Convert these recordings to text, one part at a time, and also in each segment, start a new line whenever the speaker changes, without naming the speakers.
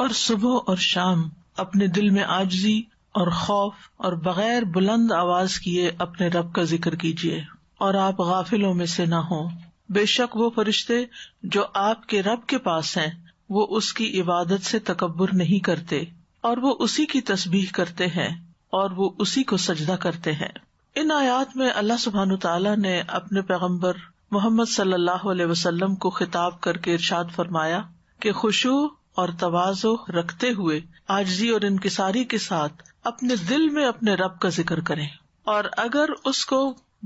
और सुबह और शाम अपने दिल में आजी और खौफ और बगैर बुलंद आवाज किए अपने रब का जिक्र कीजिए और आप गाफिलों में से न हो बेशक वो फरिश्ते जो आपके रब के पास हैं वो उसकी इबादत से तकबर नहीं करते और वो उसी की तस्बीह करते हैं और वो उसी को सजदा करते हैं इन आयात में अल्लाह सुबहान तला ने अपने पैगम्बर मोहम्मद सल्लाम को खिताब करके इरशाद फरमाया की खुशू और तवाजो रखते हुए आजजी और इनकसारी के साथ अपने दिल में अपने रब का जिक्र करे और अगर उसको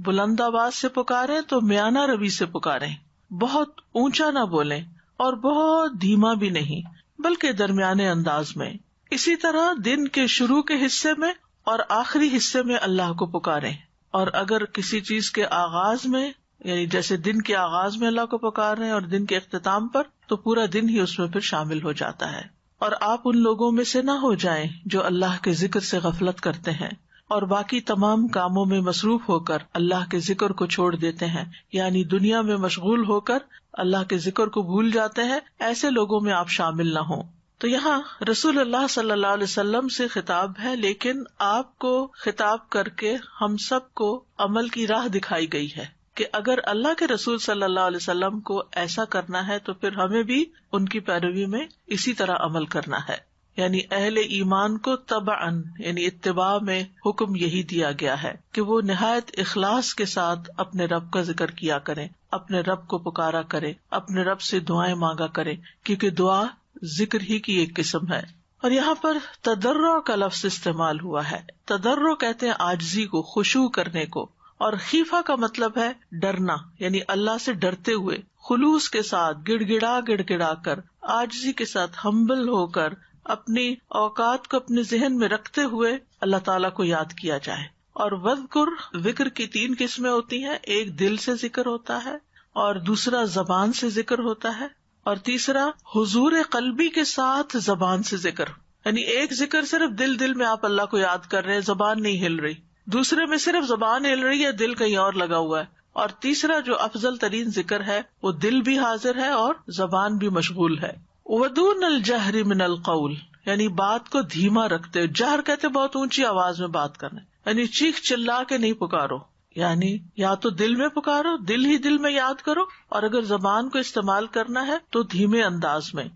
बुलंद आवाज से पुकारे तो म्याना रवि से पुकारे बहुत ऊंचा ना बोले और बहुत धीमा भी नहीं बल्कि दरमियाने अंदाज में इसी तरह दिन के शुरू के हिस्से में और आखिरी हिस्से में अल्लाह को पुकारे और अगर किसी चीज के आगाज में यानी जैसे दिन के आगाज में अल्लाह को पुकार रहे हैं और दिन के अख्ताम पर तो पूरा दिन ही उसमें फिर शामिल हो जाता है और आप उन लोगों में से ना हो जाएं जो अल्लाह के जिक्र से गफलत करते हैं और बाकी तमाम कामों में मसरूफ होकर अल्लाह के जिक्र को छोड़ देते हैं यानी दुनिया में मशगूल होकर अल्लाह के जिक्र को भूल जाते हैं ऐसे लोगों में आप शामिल ना हो तो यहाँ रसूल अल्लाह सल्लल्लाहु अलैहि वसल्लम से खिताब है लेकिन आपको खिताब करके हम सबको अमल की राह दिखाई गई है कि अगर अल्लाह के रसूल सल्लल्लाहु अलैहि वसल्लम को ऐसा करना है तो फिर हमें भी उनकी पैरवी में इसी तरह अमल करना है यानी अहल ईमान को तब अन यानी इतबा में हुक्म यही दिया गया है कि वो नहायत अखलास के साथ अपने रब का जिक्र किया करें अपने रब को पुकारा करें अपने रब से दुआएं मांगा करें क्योंकि दुआ जिक्र ही की एक किस्म है और यहाँ पर तदर्र का लफ्ज इस्तेमाल हुआ है तदर्रो कहते हैं आजजी को खुशू करने को और खीफा का मतलब है डरना यानी अल्लाह से डरते हुए खुलूस के साथ गिड़गिड़ा गिड़गिड़ा कर आजजी के साथ हम्बल होकर अपनी औकात को अपने जहन में रखते हुए अल्लाह ताला को याद किया जाए और वजकुर जिक्र की तीन किस्में होती हैं एक दिल से जिक्र होता है और दूसरा जबान से जिक्र होता है और तीसरा हुजूर कलबी के साथ जबान से जिक्र यानी एक जिक्र सिर्फ दिल दिल में आप अल्लाह को याद कर रहे हैं जबान नहीं हिल रही दूसरे में सिर्फ जबान हिल रही है दिल कहीं और लगा हुआ है और तीसरा जो अफजल तरीन जिक्र है वो दिल भी हाजिर है और जबान भी मशगूल है वदून नल जहरी में नल अलकौल यानी बात को धीमा रखते जहर कहते बहुत ऊंची आवाज में बात करना यानी चीख चिल्ला के नहीं पुकारो यानी या तो दिल में पुकारो दिल ही दिल में याद करो और अगर जबान को इस्तेमाल करना है तो धीमे अंदाज में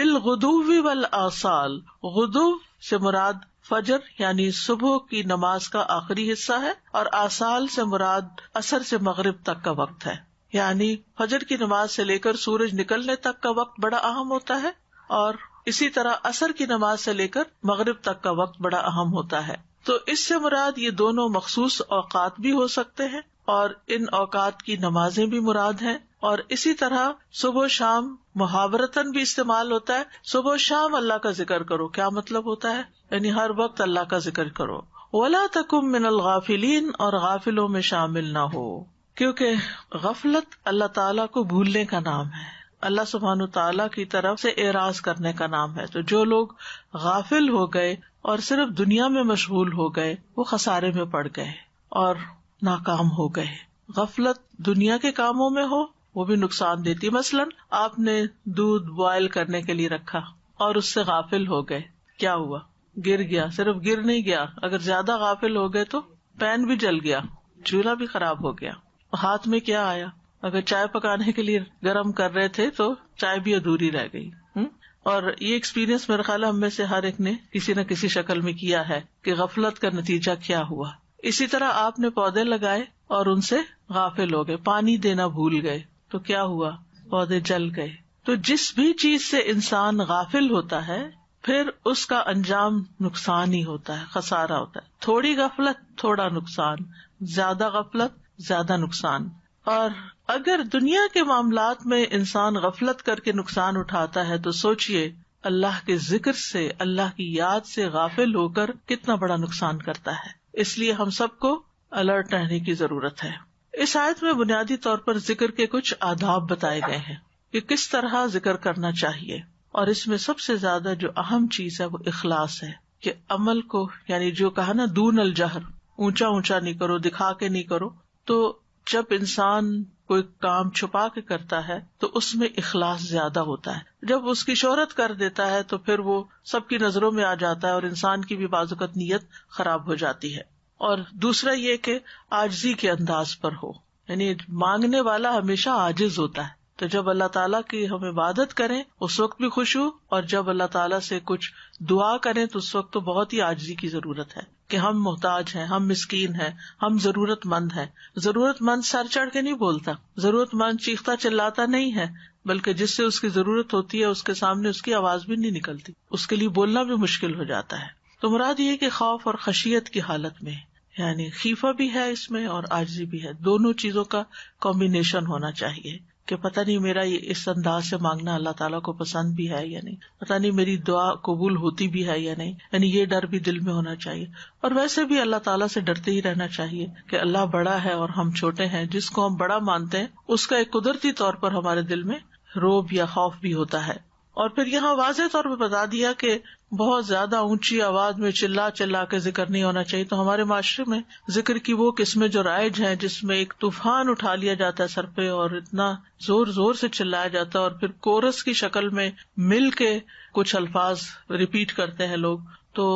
बिल गुदूवी वल आसाल गुदू से मुराद फजर यानी सुबह की नमाज का आखिरी हिस्सा है और आसाल से मुराद असर से मगरब तक का वक्त है यानी फजर की नमाज से लेकर सूरज निकलने तक का वक्त बड़ा अहम होता है और इसी तरह असर की नमाज से लेकर मगरब तक का वक्त बड़ा अहम होता है तो इससे मुराद ये दोनों मखसूस औकात भी हो सकते हैं और इन औकात की नमाजें भी मुराद है और इसी तरह सुबह शाम मुहावरतन भी इस्तेमाल होता है सुबह शाम अल्लाह का जिक्र करो क्या मतलब होता है यानी हर वक्त अल्लाह का जिक्र करो वला तकुम मिनल गाफिलीन और गाफिलों में शामिल ना हो क्योंकि गफलत अल्लाह ताला को भूलने का नाम है अल्लाह सुबहान तला की तरफ से एराज करने का नाम है तो जो लोग गाफिल हो गए और सिर्फ दुनिया में मशगूल हो गए वो खसारे में पड़ गए और नाकाम हो गए गफलत दुनिया के कामों में हो वो भी नुकसान देती मसलन आपने दूध बॉयल करने के लिए रखा और उससे गाफिल हो गए क्या हुआ गिर गया सिर्फ गिर नहीं गया अगर ज्यादा गाफिल हो गए तो पैन भी जल गया चूल्हा भी खराब हो गया हाथ में क्या आया अगर चाय पकाने के लिए गर्म कर रहे थे तो चाय भी अधूरी रह गई और ये एक्सपीरियंस मेरा ख्याल हम से हर एक ने किसी न किसी शक्ल में किया है कि गफलत का नतीजा क्या हुआ इसी तरह आपने पौधे लगाए और उनसे गाफिल हो गए पानी देना भूल गए तो क्या हुआ पौधे जल गए तो जिस भी चीज से इंसान गाफिल होता है फिर उसका अंजाम नुकसान ही होता है खसारा होता है थोड़ी गफलत थोड़ा नुकसान ज्यादा गफलत ज्यादा नुकसान और अगर दुनिया के मामला में इंसान गफलत करके नुकसान उठाता है तो सोचिए अल्लाह के जिक्र से अल्लाह की याद से गाफिल होकर कितना बड़ा नुकसान करता है इसलिए हम सबको अलर्ट रहने की जरूरत है इस आयत में बुनियादी तौर पर जिक्र के कुछ आदाब बताए गए हैं कि किस तरह जिक्र करना चाहिए और इसमें सबसे ज्यादा जो अहम चीज है वो इखलास है कि अमल को यानी जो कहा ना दून अल जहर ऊंचा ऊंचा नहीं करो दिखा के नहीं करो तो जब इंसान कोई काम छुपा के करता है तो उसमें इखलास ज्यादा होता है जब उसकी शोहरत कर देता है तो फिर वो सबकी नजरों में आ जाता है और इंसान की भी बाजुकत नीयत खराब हो जाती है और दूसरा ये कि आजजी के अंदाज पर हो यानी मांगने वाला हमेशा आजिज होता है तो जब अल्लाह ताला की हम इबादत करें उस वक्त भी खुश खुशू और जब अल्लाह ताला से कुछ दुआ करें तो उस वक्त तो बहुत ही आजजी की जरूरत है कि हम मोहताज हैं हम मिस्कीन हैं हम जरूरतमंद हैं जरूरतमंद सर चढ़ के नहीं बोलता जरूरतमंद चीखता चिल्लाता नहीं है बल्कि जिससे उसकी जरूरत होती है उसके सामने उसकी आवाज भी नहीं निकलती उसके लिए बोलना भी मुश्किल हो जाता है तो मुराद ये कि खौफ और खशियत की हालत में यानी खीफा भी है इसमें और आजी भी है दोनों चीजों का कॉम्बिनेशन होना चाहिए कि पता नहीं मेरा ये इस अंदाज से मांगना अल्लाह ताला को पसंद भी है या नहीं पता नहीं मेरी दुआ कबूल होती भी है या नहीं यानी ये डर भी दिल में होना चाहिए और वैसे भी अल्लाह ताला से डरते ही रहना चाहिए कि अल्लाह बड़ा है और हम छोटे हैं जिसको हम बड़ा मानते हैं उसका एक कुदरती तौर पर हमारे दिल में रोब या खौफ भी होता है और फिर यहाँ वाज तौर पर बता दिया कि बहुत ज्यादा ऊंची आवाज में चिल्ला चिल्ला के जिक्र नहीं होना चाहिए तो हमारे माशरे में जिक्र की वो किस्में जो राइज है जिसमे एक तूफान उठा लिया जाता है सर पे और इतना जोर जोर से चिल्लाया जाता है और फिर कोरस की शक्ल में मिल के कुछ अल्फाज रिपीट करते हैं लोग तो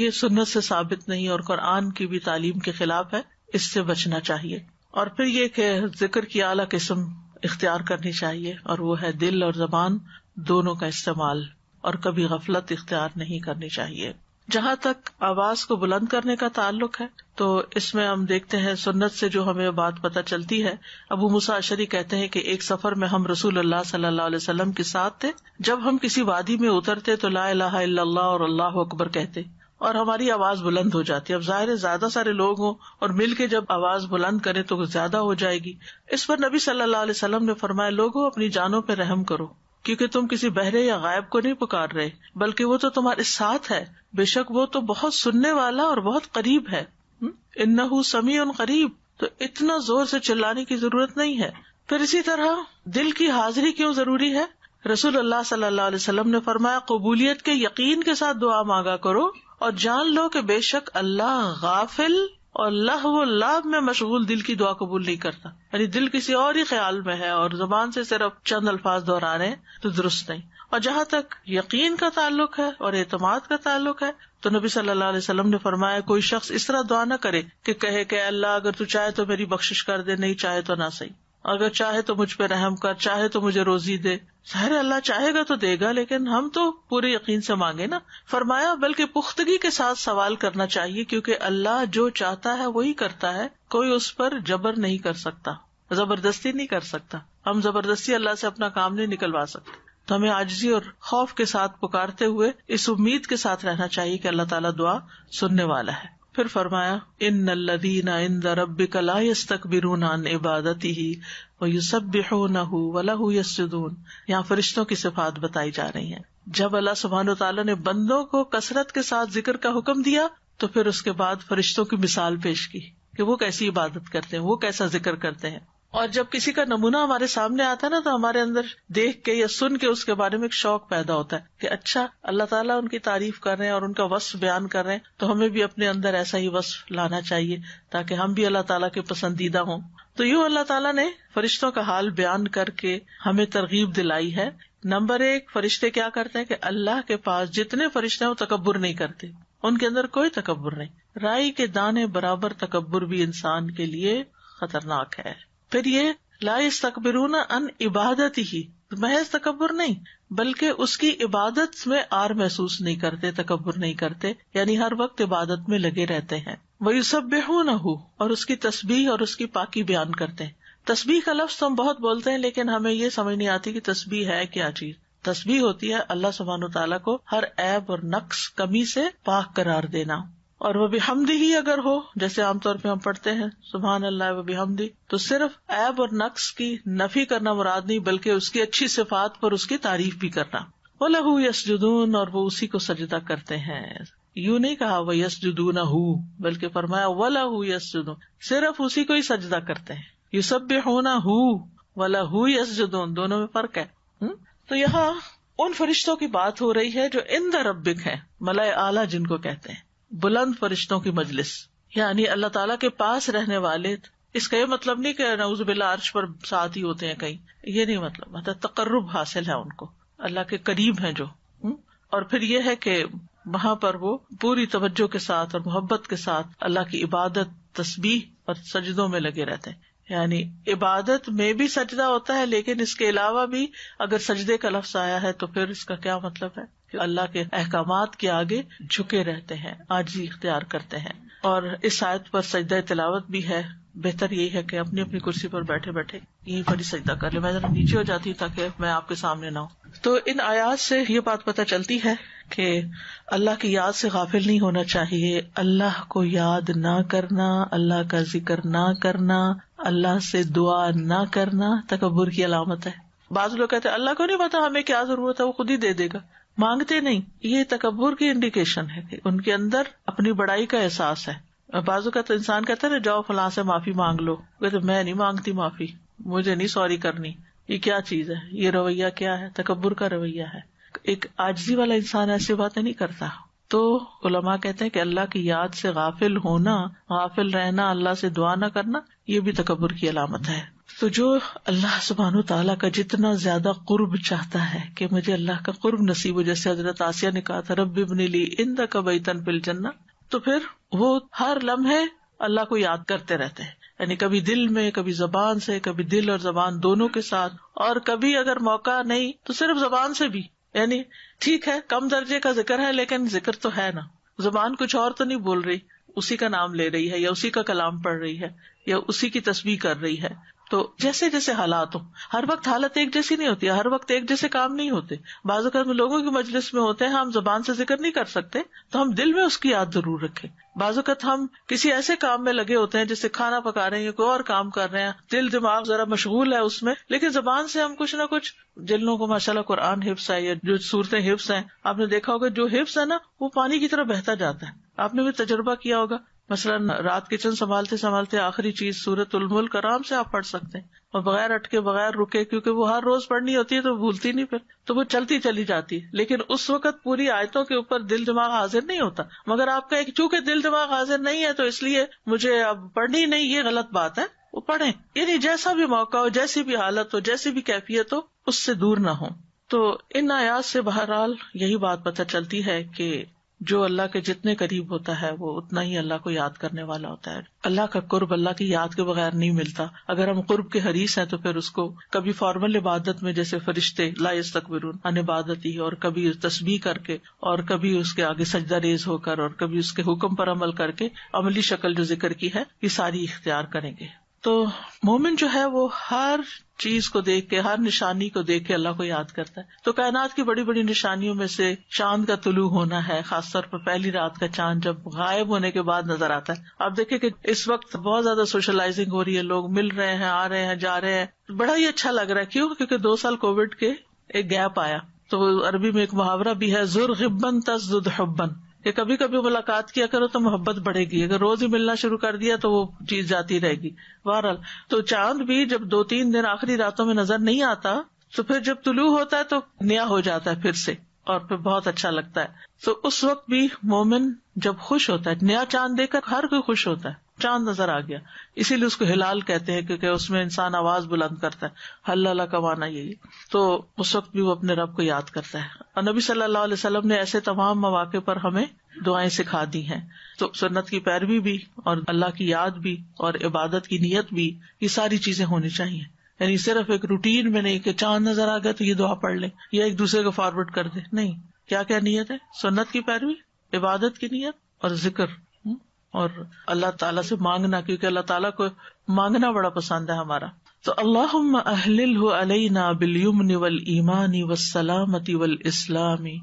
ये सुनत से साबित नहीं और कुरान की भी तालीम के खिलाफ है इससे बचना चाहिए और फिर ये जिक्र की आला किस्म इख्तियार करनी चाहिए और वो है दिल और जबान दोनों का इस्तेमाल और कभी गफलत इख्तियार नहीं करनी चाहिए जहाँ तक आवाज को बुलंद करने का ताल्लुक है तो इसमें हम देखते हैं सुन्नत से जो हमें बात पता चलती है अबू मुसाशरी कहते हैं कि एक सफर में हम रसूल अल्लाह सल्लल्लाहु अलैहि वसल्लम के साथ थे जब हम किसी वादी में उतरते तो ला इलाहा इल्लल्लाह और अल्लाह अकबर कहते और हमारी आवाज बुलंद हो जाती है अब जाहिर है ज्यादा सारे लोग हों और के जब आवाज बुलंद करे तो ज्यादा हो जाएगी इस पर नबी सल्लल्लाहु अलैहि वसल्लम ने फरमाया लोगो अपनी जानों पर रहम करो क्योंकि तुम किसी बहरे या गायब को नहीं पुकार रहे बल्कि वो तो तुम्हारे साथ है बेशक वो तो बहुत सुनने वाला और बहुत करीब है हम्म? इन्नहू समी उन करीब तो इतना जोर से चिल्लाने की जरूरत नहीं है फिर इसी तरह दिल की हाजिरी क्यों जरूरी है रसूल अल्लाह सल्लल्लाहु अलैहि वसल्लम ने फरमाया कबूलियत के यकीन के साथ दुआ मांगा करो और जान लो कि बेशक अल्लाह गाफिल और लह वो लाभ में मशगूल दिल की दुआ कबूल नहीं करता यानी दिल किसी और ही ख्याल में है और जुबान से सिर्फ चंद अल्फाज दोहरा रहे तो दुरुस्त नहीं और जहाँ तक यकीन का ताल्लुक है और एतमाद का ताल्लुक है तो नबी सल्लल्लाहु अलैहि वसल्लम ने फरमाया कोई शख्स इस तरह दुआ न करे कि कहे कि अल्लाह अगर तू चाहे तो मेरी बख्शिश कर दे नहीं चाहे तो ना सही अगर चाहे तो मुझ पर रहम कर चाहे तो मुझे रोजी दे सारे अल्लाह चाहेगा तो देगा लेकिन हम तो पूरे यकीन से मांगे ना फरमाया बल्कि पुख्तगी के साथ सवाल करना चाहिए क्योंकि अल्लाह जो चाहता है वही करता है कोई उस पर जबर नहीं कर सकता जबरदस्ती नहीं कर सकता हम जबरदस्ती अल्लाह से अपना काम नहीं निकलवा सकते तो हमें आजजी और खौफ के साथ पुकारते हुए इस उम्मीद के साथ रहना चाहिए कि अल्लाह ताला दुआ सुनने वाला है फिर फरमाया इन लदीना इन दरब कलायस तक बिरून इबादती ही वही सब बेहो न हो वला यसदून यहाँ फरिश्तों की सिफात बताई जा रही है जब अल्लाह सुबहान तला ने बंदों को कसरत के साथ जिक्र का हुक्म दिया तो फिर उसके बाद फरिश्तों की मिसाल पेश की कि वो कैसी इबादत करते हैं वो कैसा जिक्र करते हैं और जब किसी का नमूना हमारे सामने आता है ना तो हमारे अंदर देख के या सुन के उसके बारे में एक शौक पैदा होता है कि अच्छा अल्लाह ताला उनकी तारीफ कर रहे हैं और उनका वस्फ बयान कर रहे हैं तो हमें भी अपने अंदर ऐसा ही वस्फ लाना चाहिए ताकि हम भी अल्लाह ताला के पसंदीदा हों तो यू अल्लाह ताला ने फरिश्तों का हाल बयान करके हमें तरगीब दिलाई है नंबर एक फरिश्ते क्या करते हैं कि अल्लाह के पास जितने फरिश्ते हैं वो तकबर नहीं करते उनके अंदर कोई तकबर नहीं राई के दाने बराबर तकबर भी इंसान के लिए खतरनाक है फिर ये लाइस तकबरून अन इबादत ही महज तकबर नहीं बल्कि उसकी इबादत में आर महसूस नहीं करते तकबर नहीं करते यानी हर वक्त इबादत में लगे रहते हैं यू सब बेहू न हो और उसकी तस्बी और उसकी पाकि बयान करते हैं तस्बी का लफ्ज तो हम बहुत बोलते हैं लेकिन हमें ये समझ नहीं आती की तस्बी है क्या चीज तस्बी होती है अल्लाह सुबहान तला को हर ऐब और नक्स कमी से पाक करार देना और वह हमदी ही अगर हो जैसे आमतौर पर हम पढ़ते हैं सुबहान अल्लाह वह बिहमदी तो सिर्फ ऐब और नक्स की नफी करना मुराद नहीं बल्कि उसकी अच्छी सिफात पर उसकी तारीफ भी करना वो लहू यश जुदून और वो उसी को सजदा करते हैं यू नहीं कहा वह यश यसजुदून हु बल्कि फरमाया व लहू यसजुदून सिर्फ उसी को ही सजदा करते हैं यू सब होना हु व लहू यसजुदून दोनों में फर्क है हुँ? तो यहाँ उन फरिश्तों की बात हो रही है जो इन रबिक है मलाय आला जिनको कहते हैं बुलंद फरिश्तों की मजलिस यानी अल्लाह ताला के पास रहने वाले इसका ये मतलब नहीं कि नऊज बिला अर्श पर साथ ही होते हैं कहीं ये नहीं मतलब मतलब तकर्रब हासिल है उनको अल्लाह के करीब है जो हुँ? हम्म? और फिर ये है कि वहां पर वो पूरी तवज्जो के साथ और मोहब्बत के साथ अल्लाह की इबादत तस्बी और सजदों में लगे रहते हैं यानी इबादत में भी सजदा होता है लेकिन इसके अलावा भी अगर सजदे का लफ्ज आया है तो फिर इसका क्या मतलब है कि अल्लाह के अहकाम के आगे झुके रहते हैं आजी इख्तियार करते हैं और इस आयत पर सजदा तलावत भी है बेहतर यही है कि अपनी अपनी कुर्सी पर बैठे बैठे यही पर सजदा कर ले मैं नीचे हो जाती ताकि मैं आपके सामने ना हूँ तो इन आयात से ये बात पता चलती है कि अल्लाह की याद से गाफिल नहीं होना चाहिए अल्लाह को याद ना करना अल्लाह का जिक्र ना करना अल्लाह से दुआ ना करना तकबर की अलामत है बाज लोग कहते हैं अल्लाह को नहीं पता हमें क्या जरूरत है वो खुद ही दे देगा मांगते नहीं ये तकबर की इंडिकेशन है कि उनके अंदर अपनी बड़ाई का एहसास है बाजू का तो इंसान कहता है ना जाओ फलां से माफी मांग लो कहते मैं नहीं मांगती माफी मुझे नहीं सॉरी करनी ये क्या चीज है ये रवैया क्या है तकबर का रवैया है एक आजी वाला इंसान ऐसी बातें नहीं करता तो उलमा कहते हैं कि अल्लाह की याद से गाफिल होना गाफिल रहना अल्लाह से दुआ न करना ये भी तकबर की अलामत है तो जो अल्लाह सुबहान तला का जितना ज्यादा कुर्ब चाहता है कि मुझे अल्लाह का कुर्ब नसीब हो जैसे हजरत आसिया ने कहा था रब बनी ली इन दबैतन पिल जन्ना तो फिर वो हर लम्हे अल्लाह को याद करते रहते हैं यानी कभी दिल में कभी जबान से कभी दिल और जबान दोनों के साथ और कभी अगर मौका नहीं तो सिर्फ जबान से भी यानी ठीक है कम दर्जे का जिक्र है लेकिन जिक्र तो है ना जबान कुछ और तो नहीं बोल रही उसी का नाम ले रही है या उसी का कलाम पढ़ रही है या उसी की तस्वीर कर रही है तो जैसे जैसे हालात हो हर वक्त हालत एक जैसी नहीं होती हर वक्त एक जैसे काम नहीं होते बाजू हम लोगों की मजलिस में होते हैं हम जबान से जिक्र नहीं कर सकते तो हम दिल में उसकी याद जरूर रखें बाजुकत हम किसी ऐसे काम में लगे होते हैं जैसे खाना पका रहे हैं कोई और काम कर रहे हैं दिल दिमाग जरा मशगूल है उसमें लेकिन जबान से हम कुछ ना कुछ जिलों को माशाला कुरान हिफ्स है या जो सूरतें हिफ्स है आपने देखा होगा जो हिफ्स है ना वो पानी की तरह बहता जाता है आपने भी तजुर्बा किया होगा मसला रात किचन संभालते संभालते आखिरी चीज सूरत मुल्क आराम से आप पढ़ सकते हैं और बगैर अटके बगैर रुके क्योंकि वो हर रोज पढ़नी होती है तो भूलती नहीं फिर तो वो चलती चली जाती है लेकिन उस वक्त पूरी आयतों के ऊपर दिल दिमाग हाजिर नहीं होता मगर आपका एक चूंकि दिल दिमाग हाजिर नहीं है तो इसलिए मुझे अब पढ़नी नहीं ये गलत बात है वो पढ़े यानी जैसा भी मौका हो जैसी भी हालत हो जैसी भी कैफियत हो उससे दूर न हो तो इन आयात से बहरहाल यही बात पता चलती है कि जो अल्लाह के जितने करीब होता है वो उतना ही अल्लाह को याद करने वाला होता है अल्लाह का कुर्ब अल्लाह की याद के बगैर नहीं मिलता अगर हम कुर्ब के हरीस हैं तो फिर उसको कभी फॉर्मल इबादत में जैसे फरिश्ते लाइस तकबरून अन इबादत ही और कभी तस्बी करके और कभी उसके आगे सजदा रेज होकर और कभी उसके हुक्म पर अमल करके अमली शक्ल जो जिक्र की है ये सारी इख्तियार करेंगे तो मोमिन जो है वो हर चीज को देख के हर निशानी को देख के अल्लाह को याद करता है तो कायनात की बड़ी बड़ी निशानियों में से चांद का तुलू होना है खासतौर पर पहली रात का चांद जब गायब होने के बाद नजर आता है आप देखे कि इस वक्त बहुत ज्यादा सोशलाइजिंग हो रही है लोग मिल रहे हैं आ रहे हैं जा रहे हैं बड़ा ही अच्छा लग रहा है क्यों क्योंकि दो साल कोविड के एक गैप आया तो अरबी में एक मुहावरा भी है जुर्बन गिब्बन हब्बन कि कभी कभी मुलाकात किया करो तो मोहब्बत बढ़ेगी अगर रोज ही मिलना शुरू कर दिया तो वो चीज जाती रहेगी बहरहाल तो चांद भी जब दो तीन दिन आखिरी रातों में नजर नहीं आता तो फिर जब तुलू होता है तो नया हो जाता है फिर से और फिर बहुत अच्छा लगता है तो उस वक्त भी मोमिन जब खुश होता है नया चांद देखकर हर कोई खुश होता है चांद नजर आ गया इसीलिए उसको हिलाल कहते हैं क्योंकि उसमें इंसान आवाज बुलंद करता है हल्ला का माना यही तो उस वक्त भी वो अपने रब को याद करता है और नबी सल्लल्लाहु अलैहि वसल्लम ने ऐसे तमाम मौके पर हमें दुआएं सिखा दी हैं तो सुन्नत की पैरवी भी और अल्लाह की याद भी और इबादत की नीयत भी ये सारी चीजें होनी चाहिए यानी सिर्फ एक रूटीन में नहीं कि चांद नजर आ गया तो ये दुआ पढ़ ले या एक दूसरे को फॉरवर्ड कर दे नहीं क्या क्या नीयत है सुन्नत की पैरवी इबादत की नीयत और जिक्र और अल्लाह ताला से मांगना क्योंकि अल्लाह ताला को मांगना बड़ा पसंद है हमारा तो अल्लाह अहलिल अलैना बिलयुमन वल ईमानी व सलामती वल इस्लामी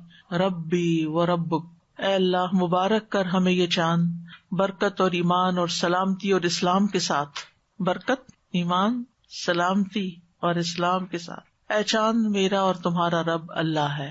रब्बी व रब्बुक अल्लाह मुबारक कर हमें ये चांद बरकत और ईमान और सलामती और इस्लाम के साथ बरकत ईमान सलामती और इस्लाम के साथ ए चांद मेरा और तुम्हारा रब अल्लाह है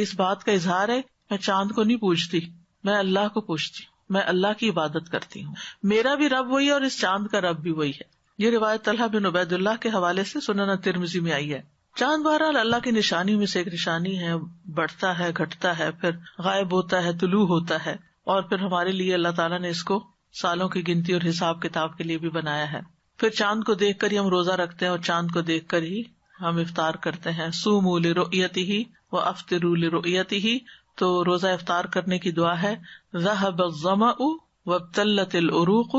इस बात का इजहार है मैं चांद को नहीं पूछती मैं अल्लाह को पूछती मैं अल्लाह की इबादत करती हूँ मेरा भी रब वही और इस चांद का रब भी वही है ये रिवायत तलहा बिन उबैदुल्ला के हवाले से सुनना तिरमिजी में आई है चांद बहरहाल अल्लाह की निशानी में से एक निशानी है बढ़ता है घटता है फिर गायब होता है तुलू होता है और फिर हमारे लिए अल्लाह ताला ने इसको सालों की गिनती और हिसाब किताब के लिए भी बनाया है फिर चांद को देख कर ही हम रोजा रखते हैं और चांद को देख कर ही हम इफ्तार करते हैं सूमू लिरोयती ही व अफ्तरू लिरोयती ही तो रोजा इफ्तार करने की दुआ है ذهب الظما वबतलत उरूक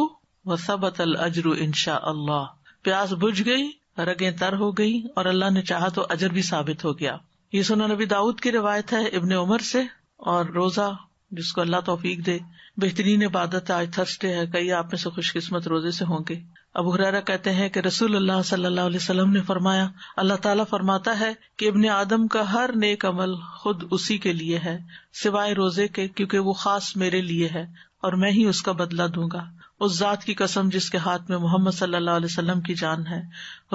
व सबत अजर इनशा अल्लाह प्यास बुझ गई रगें तर हो गई और अल्लाह ने चाहा तो अजर भी साबित हो गया ये सुना नबी दाऊद की रिवायत है इबन उमर से और रोजा जिसको अल्लाह तोफीक दे बेहतरीन इबादत आज थर्सडे है कई आप में से खुशकिस्मत रोजे से होंगे अब हुरैरा कहते हैं कि रसूल सल्लल्लाहु अलैहि वसल्लम ने फरमाया अल्लाह ताला फरमाता है कि इब्ने आदम का हर नेक अमल खुद उसी के लिए है सिवाय रोजे के क्योंकि वो खास मेरे लिए है और मैं ही उसका बदला दूंगा उस जात की कसम जिसके हाथ में मोहम्मद सल्लल्लाहु अलैहि वसल्लम की जान है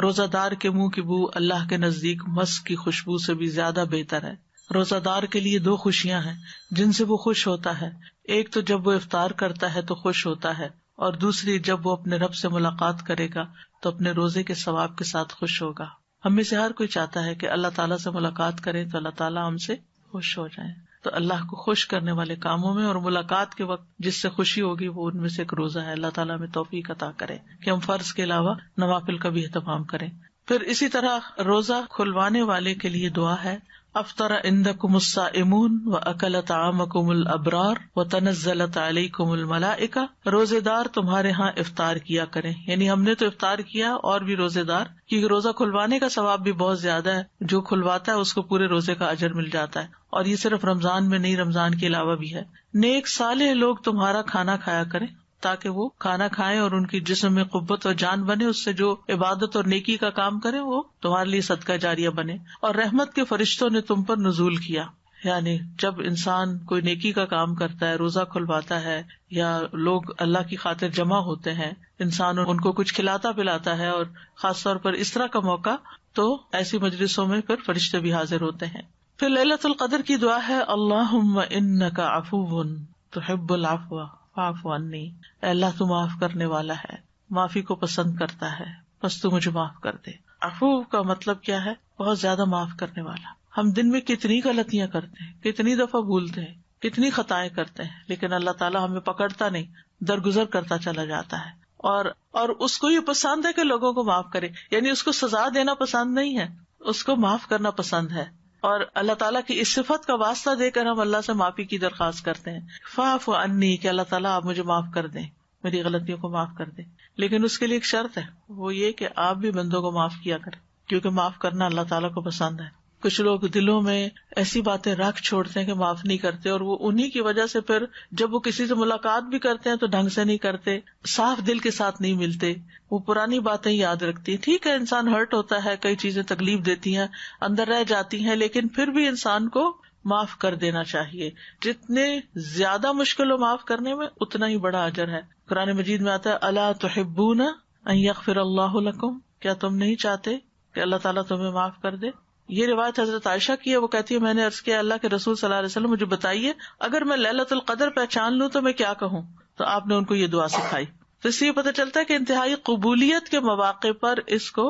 रोजादार के मुंह की बू अल्लाह के नजदीक मस्क की खुशबू से भी ज्यादा बेहतर है रोजादार के लिए दो खुशियां हैं जिनसे वो खुश होता है एक तो जब वो इफ्तार करता है तो खुश होता है और दूसरी जब वो अपने रब से मुलाकात करेगा तो अपने रोजे के सवाब के साथ खुश होगा हम में से हर कोई चाहता है कि अल्लाह ताला से मुलाकात करें तो अल्लाह ताला हमसे खुश हो जाए तो अल्लाह को खुश करने वाले कामों में और मुलाकात के वक्त जिससे खुशी होगी वो उनमें से एक रोजा है अल्लाह ताला में तोफीक अता करे कि हम फर्ज के अलावा नवाफिल का भी एहतमाम करें फिर इसी तरह रोजा खुलवाने वाले के लिए दुआ है अफतर इंदकुमसाइमून व अकल तामकुमुल अबरार व तनजलत अली कुमुल मलाइका रोजेदार तुम्हारे यहाँ इफ्तार किया करें यानी हमने तो इफ्तार किया और भी रोजेदार क्योंकि रोजा खुलवाने का सवाब भी बहुत ज्यादा है जो खुलवाता है उसको पूरे रोजे का अजर मिल जाता है और ये सिर्फ रमजान में नहीं रमजान के अलावा भी है नेक साले लोग तुम्हारा खाना खाया करें ताकि वो खाना खाए और उनकी जिसम में कुब्बत और जान बने उससे जो इबादत और नेकी का काम करे वो तुम्हारे लिए सदका जारिया बने और रहमत के फरिश्तों ने तुम पर नजूल किया यानी जब इंसान कोई नेकी का काम करता है रोजा खुलवाता है या लोग अल्लाह की खातिर जमा होते हैं इंसान उनको कुछ खिलाता पिलाता है और खासतौर पर इस तरह का मौका तो ऐसी मजलिसों में फिर फरिश्ते भी हाजिर होते हैं फिर ललतुल्कदर की दुआ है अल्लाह इन्न का अफूवन तो हिब्बुल अफवा फाफ अन्नी अल्लाह तू तो माफ करने वाला है माफी को पसंद करता है बस तू मुझे माफ कर दे अफूब का मतलब क्या है बहुत ज्यादा माफ करने वाला हम दिन में कितनी गलतियां करते हैं कितनी दफा भूलते हैं कितनी खताएं करते हैं लेकिन अल्लाह ताला हमें पकड़ता नहीं दरगुजर करता चला जाता है और और उसको ये पसंद है कि लोगों को माफ करे यानी उसको सजा देना पसंद नहीं है उसको माफ करना पसंद है और अल्लाह ताला की इस सिफत का वास्ता देकर हम अल्लाह से माफी की दरख्वास्त करते हैं फाफ अन्नी कि अल्लाह ताला आप मुझे माफ कर दें मेरी गलतियों को माफ कर दें लेकिन उसके लिए एक शर्त है वो ये कि आप भी बंदों को माफ किया करें क्योंकि माफ करना अल्लाह ताला को पसंद है कुछ लोग दिलों में ऐसी बातें रख छोड़ते हैं कि माफ नहीं करते और वो उन्हीं की वजह से फिर जब वो किसी से मुलाकात भी करते हैं तो ढंग से नहीं करते साफ दिल के साथ नहीं मिलते वो पुरानी बातें याद रखती ठीक है इंसान हर्ट होता है कई चीजें तकलीफ देती है अंदर रह जाती है लेकिन फिर भी इंसान को माफ कर देना चाहिए जितने ज्यादा मुश्किल हो माफ करने में उतना ही बड़ा अजर है कुरान मजीद में आता है अल्लाह तो हिब्बू ना फिर अल्लाह क्या तुम नहीं चाहते कि अल्लाह ताला तुम्हें माफ कर दे ये रिवायत हजरत आयशा की है वो कहती है मैंने अर्ज किया अल्लाह के रसूल सल्लल्लाहु अलैहि वसल्लम मुझे बताइए अगर मैं ललतुल कदर पहचान लूँ तो मैं क्या कहूँ तो आपने उनको ये दुआ सिखाई तो इसलिए पता चलता है कि इंतहाई कबूलियत के मौाक़े पर इसको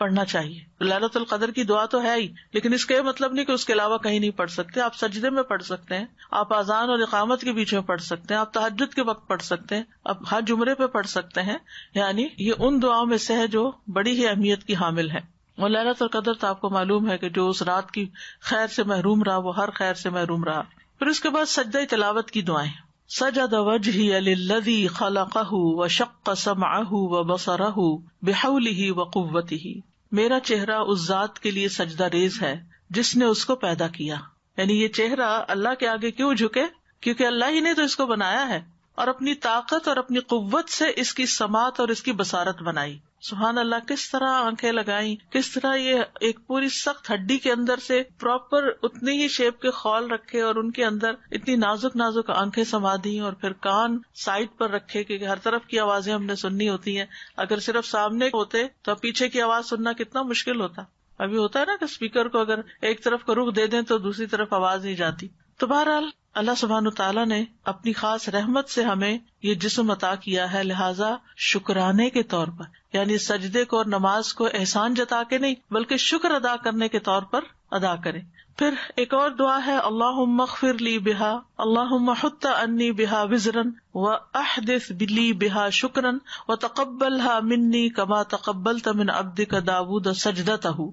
पढ़ना चाहिए तो ललतुल कदर की दुआ तो है ही लेकिन इसका यह मतलब नहीं कि उसके अलावा कहीं नहीं पढ़ सकते आप सजदे में पढ़ सकते हैं आप आजान और इकामत के बीच में पढ़ सकते हैं आप तहजद के वक्त पढ़ सकते हैं आप हर जुमरे पे पढ़ सकते हैं यानी ये उन दुआओं में से है जो बड़ी ही अहमियत की हामिल है और ललत और कदर तो आपको मालूम है कि जो उस रात की खैर से महरूम रहा वो हर खैर से महरूम रहा फिर उसके बाद सजदा तलावत की दुआएं सजद वजही अल्लदी खलकह व शक् समाह व बसरह बेहली व कुवती मेरा चेहरा उस जात के लिए सजदा रेज है जिसने उसको पैदा किया यानी ये चेहरा अल्लाह के आगे क्यों झुके क्योंकि अल्लाह ही ने तो इसको बनाया है और अपनी ताकत और अपनी कुव्वत से इसकी समात और इसकी बसारत बनाई सुबहान अल्लाह किस तरह आंखें लगाई किस तरह ये एक पूरी सख्त हड्डी के अंदर से प्रॉपर उतनी ही शेप के खौल रखे और उनके अंदर इतनी नाजुक नाजुक आंखें समा दी और फिर कान साइड पर रखे क्योंकि हर तरफ की आवाजें हमने सुननी होती हैं अगर सिर्फ सामने होते तो पीछे की आवाज सुनना कितना मुश्किल होता अभी होता है ना कि स्पीकर को अगर एक तरफ का रुख दे दें तो दूसरी तरफ आवाज नहीं जाती तो बहरहाल अल्लाह सुबहान तला ने अपनी खास रहमत से हमें ये जिसम अता किया है लिहाजा शुक्राने के तौर पर यानी सजदे को और नमाज को एहसान जता के नहीं बल्कि शुक्र अदा करने के तौर पर अदा करे फिर एक और दुआ है अल्लाह मखफिर ली बिहा अल्लाह अन्नी बिहा विजरन व अहदिस बिली बिहा शुक्रन व तकबल हा मिन्नी कमा तकबल तमिन अब्द का दाबूद सजदा तहू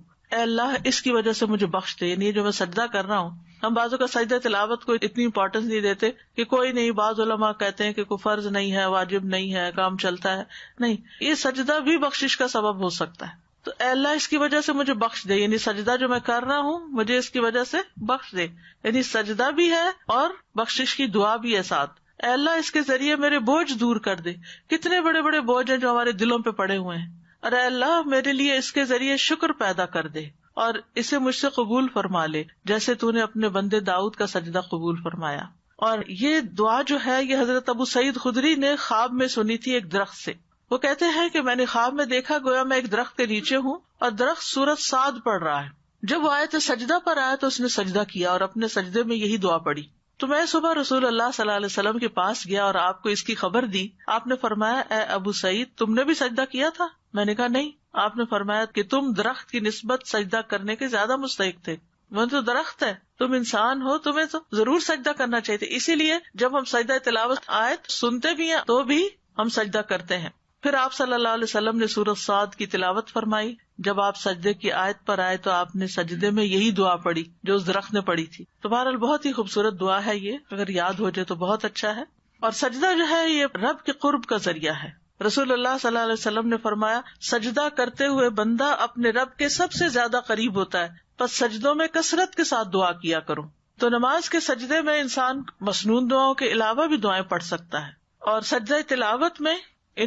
अल्लाह इसकी वजह से मुझे बख्श दे यानी जो मैं सजदा कर रहा हूँ हम बाजू का सजदा तिलावत को इतनी इंपॉर्टेंस नहीं देते कि कोई नहीं बाज उलमा कहते हैं कि कोई फर्ज नहीं है वाजिब नहीं है काम चलता है नहीं ये सजदा भी बख्शिश का सबब हो सकता है तो अल्लाह इसकी वजह से मुझे बख्श दे यानी सजदा जो मैं कर रहा हूँ मुझे इसकी वजह से बख्श दे यानी सजदा भी है और बख्शिश की दुआ भी है साथ अल्लाह इसके जरिए मेरे बोझ दूर कर दे कितने बड़े बड़े बोझ हैं जो हमारे दिलों पे पड़े हुए हैं अरे अल्लाह मेरे लिए इसके जरिए शुक्र पैदा कर दे और इसे मुझसे कबूल फरमा ले जैसे तूने अपने बंदे दाऊद का सजदा कबूल फरमाया और ये दुआ जो है ये हजरत अबू सईद खुदरी ने ख्वाब में सुनी थी एक दरख्त से वो कहते हैं कि मैंने ख्वाब में देखा गोया मैं एक दरख्त के नीचे हूँ और दरख्त सूरत साद पड़ रहा है जब वो आयत सजदा पर आया तो उसने सजदा किया और अपने सजदे में यही दुआ पड़ी तो मैं सुबह रसूल अल्लाह सल्लाम के पास गया और आपको इसकी खबर दी आपने फरमाया ए अबू सईद तुमने भी सजदा किया था मैंने कहा नहीं आपने फरमाया कि तुम दरख्त की नस्बत सजदा करने के ज्यादा मुस्तक थे वह तो दरख्त है तुम इंसान हो तुम्हें तो जरूर सजदा करना चाहिए इसीलिए जब हम सजदा तलावत आए तो सुनते भी है तो भी हम सजदा करते हैं फिर आप सल्लल्लाहु अलैहि वसल्लम ने सूरत साद की तिलावत फरमाई जब आप सजदे की आयत पर आए तो आपने सजदे में यही दुआ पड़ी जो उस दरख्त ने पड़ी थी तो बहरहाल बहुत ही खूबसूरत दुआ है ये अगर याद हो जाए तो बहुत अच्छा है और सजदा जो है ये रब के कुर्ब का जरिया है रसूलुल्लाह सल्लल्लाहु अलैहि वसल्लम ने फरमाया सजदा करते हुए बंदा अपने रब के सबसे ज्यादा करीब होता है पर सजदों में कसरत के साथ दुआ किया करो तो नमाज के सजदे में इंसान मसनून दुआओं के अलावा भी दुआएं पढ़ सकता है और सजदा तिलावत में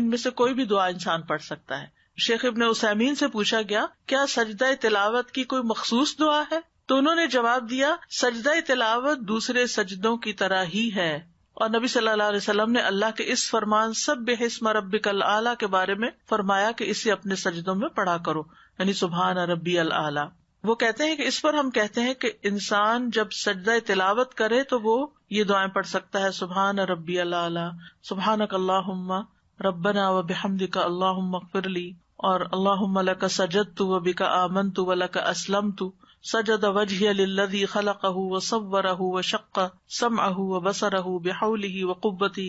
इनमें से कोई भी दुआ इंसान पढ़ सकता है शेख इबन उसामीन से पूछा गया क्या सजदा तिलावत की कोई मखसूस दुआ है तो उन्होंने जवाब दिया सजदा तिलावत दूसरे सजदों की तरह ही है અનબી સલ્લાલાહુ અલહી વસલમને અલ્લાહ કે ઇસ ફરમાન સબ બિસ્મ રબ્બિકલ આલા કે બારે મે ફરમાયા કે ઇસે અપને સજદો મે પઢા કરો યની સુબહાન રબ્બીલ આલા વો કહેતે હે કે ઇસ પર હમ કહેતે હે કે ઇન્સાન જબ સજદા એ તિલાવત કરે તો વો યે દુઆયે પઢ સકતા હે સુબહાન રબ્બીલ આલા સુબહાનક અલ્લાહુમ્મા રબ્બના વ બિહમ્દિક અલ્લાહુમ્મગફિરલી ઓર અલ્લાહુમ્મા લક સજદતુ વ બિક આમન્તુ વ લક અસલમતુ सजद वजह लल्लजी खलकहु व सव्वरहु व शक्क समअहु व बसरहु बिहौलिही व कुब्बती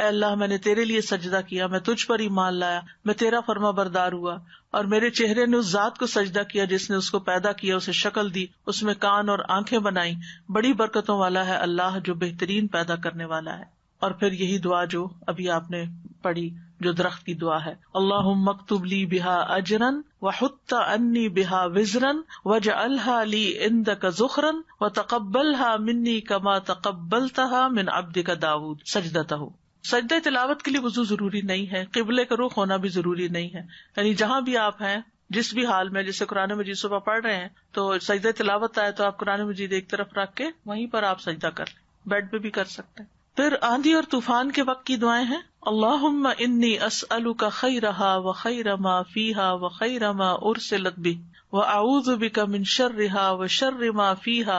ए अल्लाह मैंने तेरे लिए सजदा किया मैं तुझ पर ईमान लाया मैं तेरा फर्मा बरदार हुआ और मेरे चेहरे ने उस जात को सजदा किया जिसने उसको पैदा किया उसे शक्ल दी उसमें कान और आंखें बनाई बड़ी बरकतों वाला है अल्लाह जो बेहतरीन पैदा करने वाला है और फिर यही दुआ जो अभी आपने पढ़ी जो दरख्त की दुआ है अल्लाह मकतुबली बिहा अजरन वहुत्ता अन्नी बिहा विजरन वज अलहा अली इंद का जुखरन व तकबल हा मिन्नी कमा तकबल तहा मिन अब्द का दाऊद सजदा तहु सजद तिलावत के लिए वजू जरूरी नहीं है किबले का रुख होना भी जरूरी नहीं है यानी जहाँ भी आप हैं जिस भी हाल में जैसे कुरान मजीद सुबह पढ़ रहे हैं तो सजदा तिलावत आए तो आप कुरान मजीद एक तरफ रख के वहीं पर आप सजदा कर ले बेड पे भी कर सकते हैं फिर आंधी और तूफान के वक्त की दुआएं हैं अल्लाहुम्मा इन्नी असअलुका खैरहा व खैर मा फीहा व खैर मा उरसिलत बि व आऊजु बिका मिन शर्रिहा व शर्र मा फीहा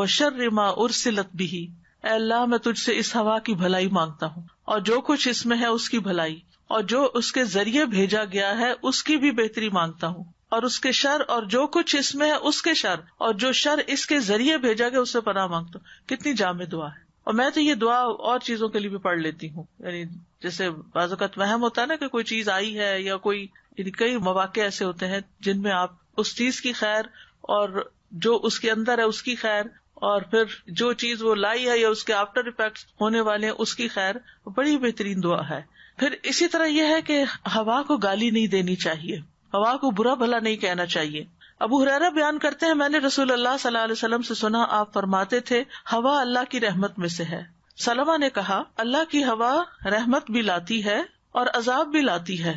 व शर्र मा उरसिलत बिही अल्लाह मैं तुझसे इस हवा की भलाई मांगता हूँ और जो कुछ इसमें है उसकी भलाई और जो उसके जरिए भेजा गया है उसकी भी बेहतरी मांगता हूँ और उसके शर और जो कुछ इसमें है उसके शर और जो शर इसके जरिए भेजा गया उससे पनाह मांगता हूँ कितनी जामे दुआ है और मैं तो ये दुआ और चीजों के लिए भी पढ़ लेती हूँ यानी जैसे बाजुकत वहम होता है ना कि कोई चीज आई है या कोई कई मौाक़े ऐसे होते हैं जिनमें आप उस चीज की खैर और जो उसके अंदर है उसकी खैर और फिर जो चीज वो लाई है या उसके आफ्टर इफेक्ट होने वाले हैं उसकी खैर बड़ी बेहतरीन दुआ है फिर इसी तरह यह है कि हवा को गाली नहीं देनी चाहिए हवा को बुरा भला नहीं कहना चाहिए अबू हुरैरा बयान करते हैं मैंने रसूल अल्लाह सल्लल्लाहु अलैहि वसल्लम से सुना आप फरमाते थे हवा अल्लाह की रहमत में से है सलमा ने कहा अल्लाह की हवा रहमत भी लाती है और अजाब भी लाती है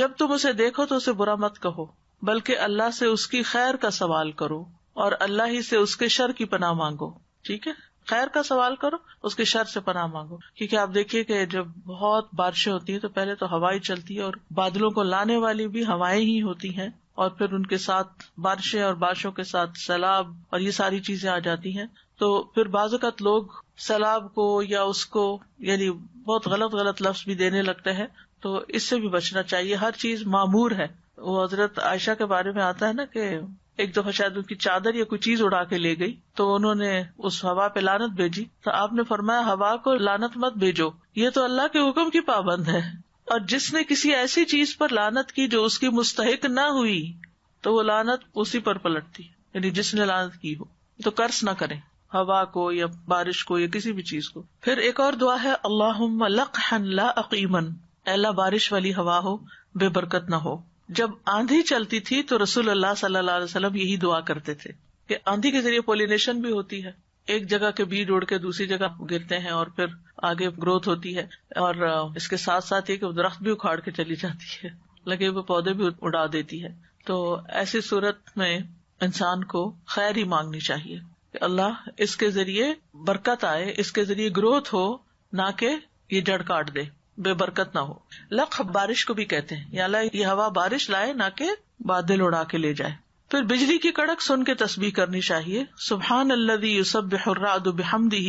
जब तुम उसे देखो तो उसे बुरा मत कहो बल्कि अल्लाह से उसकी खैर का सवाल करो और अल्लाह ही से उसके शर की पनाह मांगो ठीक है खैर का सवाल करो उसके शर से पनाह मांगो क्योंकि आप देखिए कि जब बहुत बारिशें होती हैं तो पहले तो हवाई चलती है और बादलों को लाने वाली भी हवाएं ही होती हैं और फिर उनके साथ बारिशें और बारिशों के साथ सैलाब और ये सारी चीजें आ जाती हैं तो फिर बाजत लोग सैलाब को या उसको यानी बहुत गलत गलत लफ्ज भी देने लगते हैं तो इससे भी बचना चाहिए हर चीज मामूर है वो हजरत आयशा के बारे में आता है ना कि एक दफा शायद उनकी चादर या कोई चीज उड़ा के ले गई तो उन्होंने उस हवा पे लानत भेजी तो आपने फरमाया हवा को लानत मत भेजो ये तो अल्लाह के हुक्म की पाबंद है और जिसने किसी ऐसी चीज पर लानत की जो उसकी मुस्तक न हुई तो वो लानत उसी पर पलटती यानी जिसने लानत की हो तो कर्ज न करें हवा को या बारिश को या किसी भी चीज को फिर एक और दुआ है अल्लाह लकहन ला अकीमन एला बारिश वाली हवा हो बेबरकत ना हो जब आंधी चलती थी तो रसूल अल्लाह सल्लल्लाहु यही दुआ करते थे की आंधी के जरिए पोलिनेशन भी होती है एक जगह के बीज उड़ के दूसरी जगह गिरते हैं और फिर आगे ग्रोथ होती है और इसके साथ साथ एक दरख्त भी उखाड़ के चली जाती है लगे हुए पौधे भी उड़ा देती है तो ऐसी सूरत में इंसान को खैर ही मांगनी चाहिए अल्लाह इसके जरिए बरकत आए इसके जरिए ग्रोथ हो ना के ये जड़ काट दे बेबरकत ना हो लख बारिश को भी कहते हैं या अल्लाह ये हवा बारिश लाए ना के बादल उड़ा के ले जाए फिर बिजली की कड़क सुन के तस्बीह करनी चाहिए सुबहान अल्लदी यूसबादमदी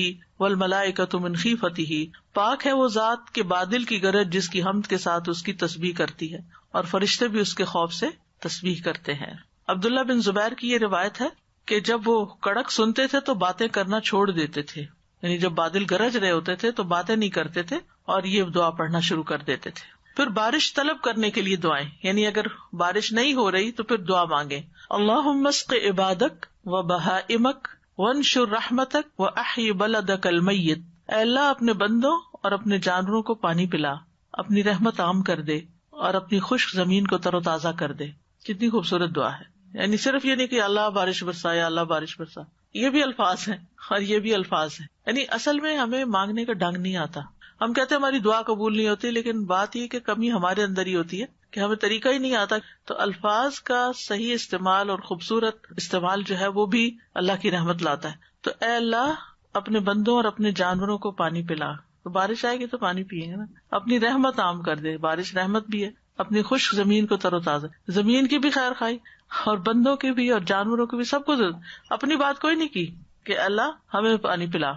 वल मलायकतुमनखी फती पाक है वो जात के बादल की गरज जिसकी हमद के साथ उसकी तस्बीह करती है और फरिश्ते भी उसके खौफ से तस्बीह करते हैं अब्दुल्ला बिन जुबैर की ये रिवायत है कि जब वो कड़क सुनते थे तो बातें करना छोड़ देते थे यानी जब बादल गरज रहे होते थे तो बातें नहीं करते थे और ये दुआ पढ़ना शुरू कर देते थे फिर बारिश तलब करने के लिए दुआएं यानी अगर बारिश नहीं हो रही तो फिर दुआ मांगे अल्लाह मस्क इबादक व बहा इमक वन शुर रहमतक व अहि बलदक अलमैत अल्लाह अपने बंदों और अपने जानवरों को पानी पिला अपनी रहमत आम कर दे और अपनी खुश्क जमीन को तरोताजा कर दे कितनी खूबसूरत दुआ है यानी सिर्फ ये नहीं कि अल्लाह बारिश बरसाया अल्लाह बारिश बरसा ये भी अल्फाज हैं और ये भी अल्फाज हैं यानी असल में हमें मांगने का ढंग नहीं आता हम कहते हैं हमारी दुआ कबूल नहीं होती लेकिन बात यह कि कमी हमारे अंदर ही होती है कि हमें तरीका ही नहीं आता तो अल्फाज का सही इस्तेमाल और खूबसूरत इस्तेमाल जो है वो भी अल्लाह की रहमत लाता है तो ए अल्लाह अपने बंदों और अपने जानवरों को पानी पिला तो बारिश आएगी तो पानी पिएंगे ना अपनी रहमत आम कर दे बारिश रहमत भी है अपनी खुश्क जमीन को तरोताजा जमीन की भी खैर खाई और बंदों के भी और जानवरों के भी सबको अपनी बात कोई नहीं की कि अल्लाह हमें पानी पिला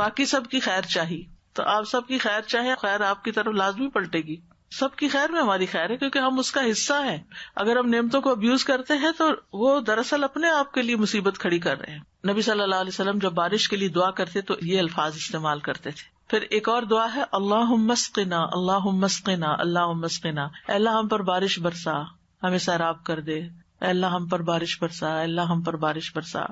बाकी सबकी खैर चाहिए तो आप सबकी खैर चाहे खैर आपकी तरफ लाजमी पलटेगी सबकी खैर में हमारी खैर है क्योंकि हम उसका हिस्सा है अगर हम नियमतों को अब्यूज करते हैं तो वो दरअसल अपने आप के लिए मुसीबत खड़ी कर रहे हैं नबी सल्लल्लाहु अलैहि वसल्लम जब बारिश के लिए दुआ करते तो ये अल्फाज इस्तेमाल करते थे फिर एक और दुआ है अल्लाह मस्किना अल्लाह मस्किना अल्लाह मस्किना अल्लाह हम पर बारिश बरसा हमें सैराब कर दे अल्लाह हम पर बारिश बरसा अल्लाह हम पर बारिश बरसा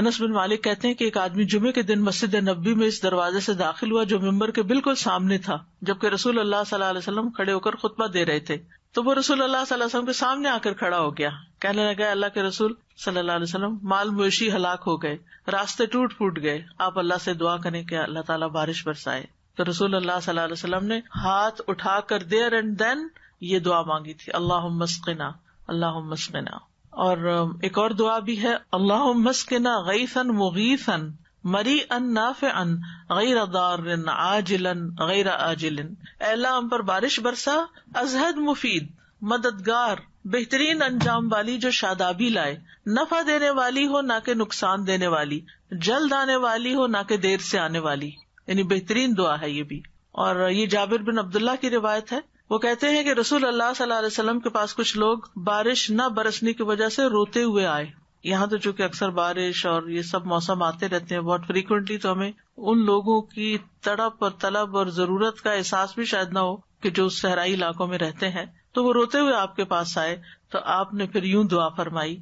अनस बिन मालिक कहते हैं कि एक आदमी जुमे के दिन मस्जिद नब्बी में इस दरवाजे से दाखिल हुआ जो मेम्बर के बिल्कुल सामने था जबकि रसूल अल्लाह सल्लल्लाहु खड़े होकर खुतबा दे रहे थे तो वो रसूल अल्लाह वसल्लम के सामने आकर खड़ा हो गया कहने लगा अल्लाह के रसूल सल्लल्लाहु अलैहि माल मवेशी हलाक हो गए रास्ते टूट फूट गए आप अल्लाह से दुआ करें कि अल्लाह ताला बारिश बरसाए तो रसूल अल्लाह सल्लल्लाहु ने हाथ उठा कर देर एंड देन ये दुआ मांगी थी अल्लाह मस्किना अल्लाह मस्किना और एक और दुआ भी है अल्लाह मस्किना गईसन मुगीसन मरी अन नाफ अन गैर दारिन आजिलन गैर आजिलन अल्लाह हम पर बारिश बरसा अजहद मुफीद मददगार बेहतरीन अंजाम वाली जो शादाबी लाए नफा देने वाली हो ना के नुकसान देने वाली जल्द आने वाली हो ना के देर से आने वाली यानी बेहतरीन दुआ है ये भी और ये जाबिर बिन अब्दुल्ला की रिवायत है वो कहते हैं कि रसूल अल्लाह वसल्लम के पास कुछ लोग बारिश न बरसने की वजह से रोते हुए आए यहाँ तो चूंकि अक्सर बारिश और ये सब मौसम आते रहते हैं बहुत फ्रीक्वेंटली तो हमें उन लोगों की तड़प और तलब और जरूरत का एहसास भी शायद ना हो कि जो सहराई इलाकों में रहते हैं तो वो रोते हुए आपके पास आए तो आपने फिर यूं दुआ फरमाई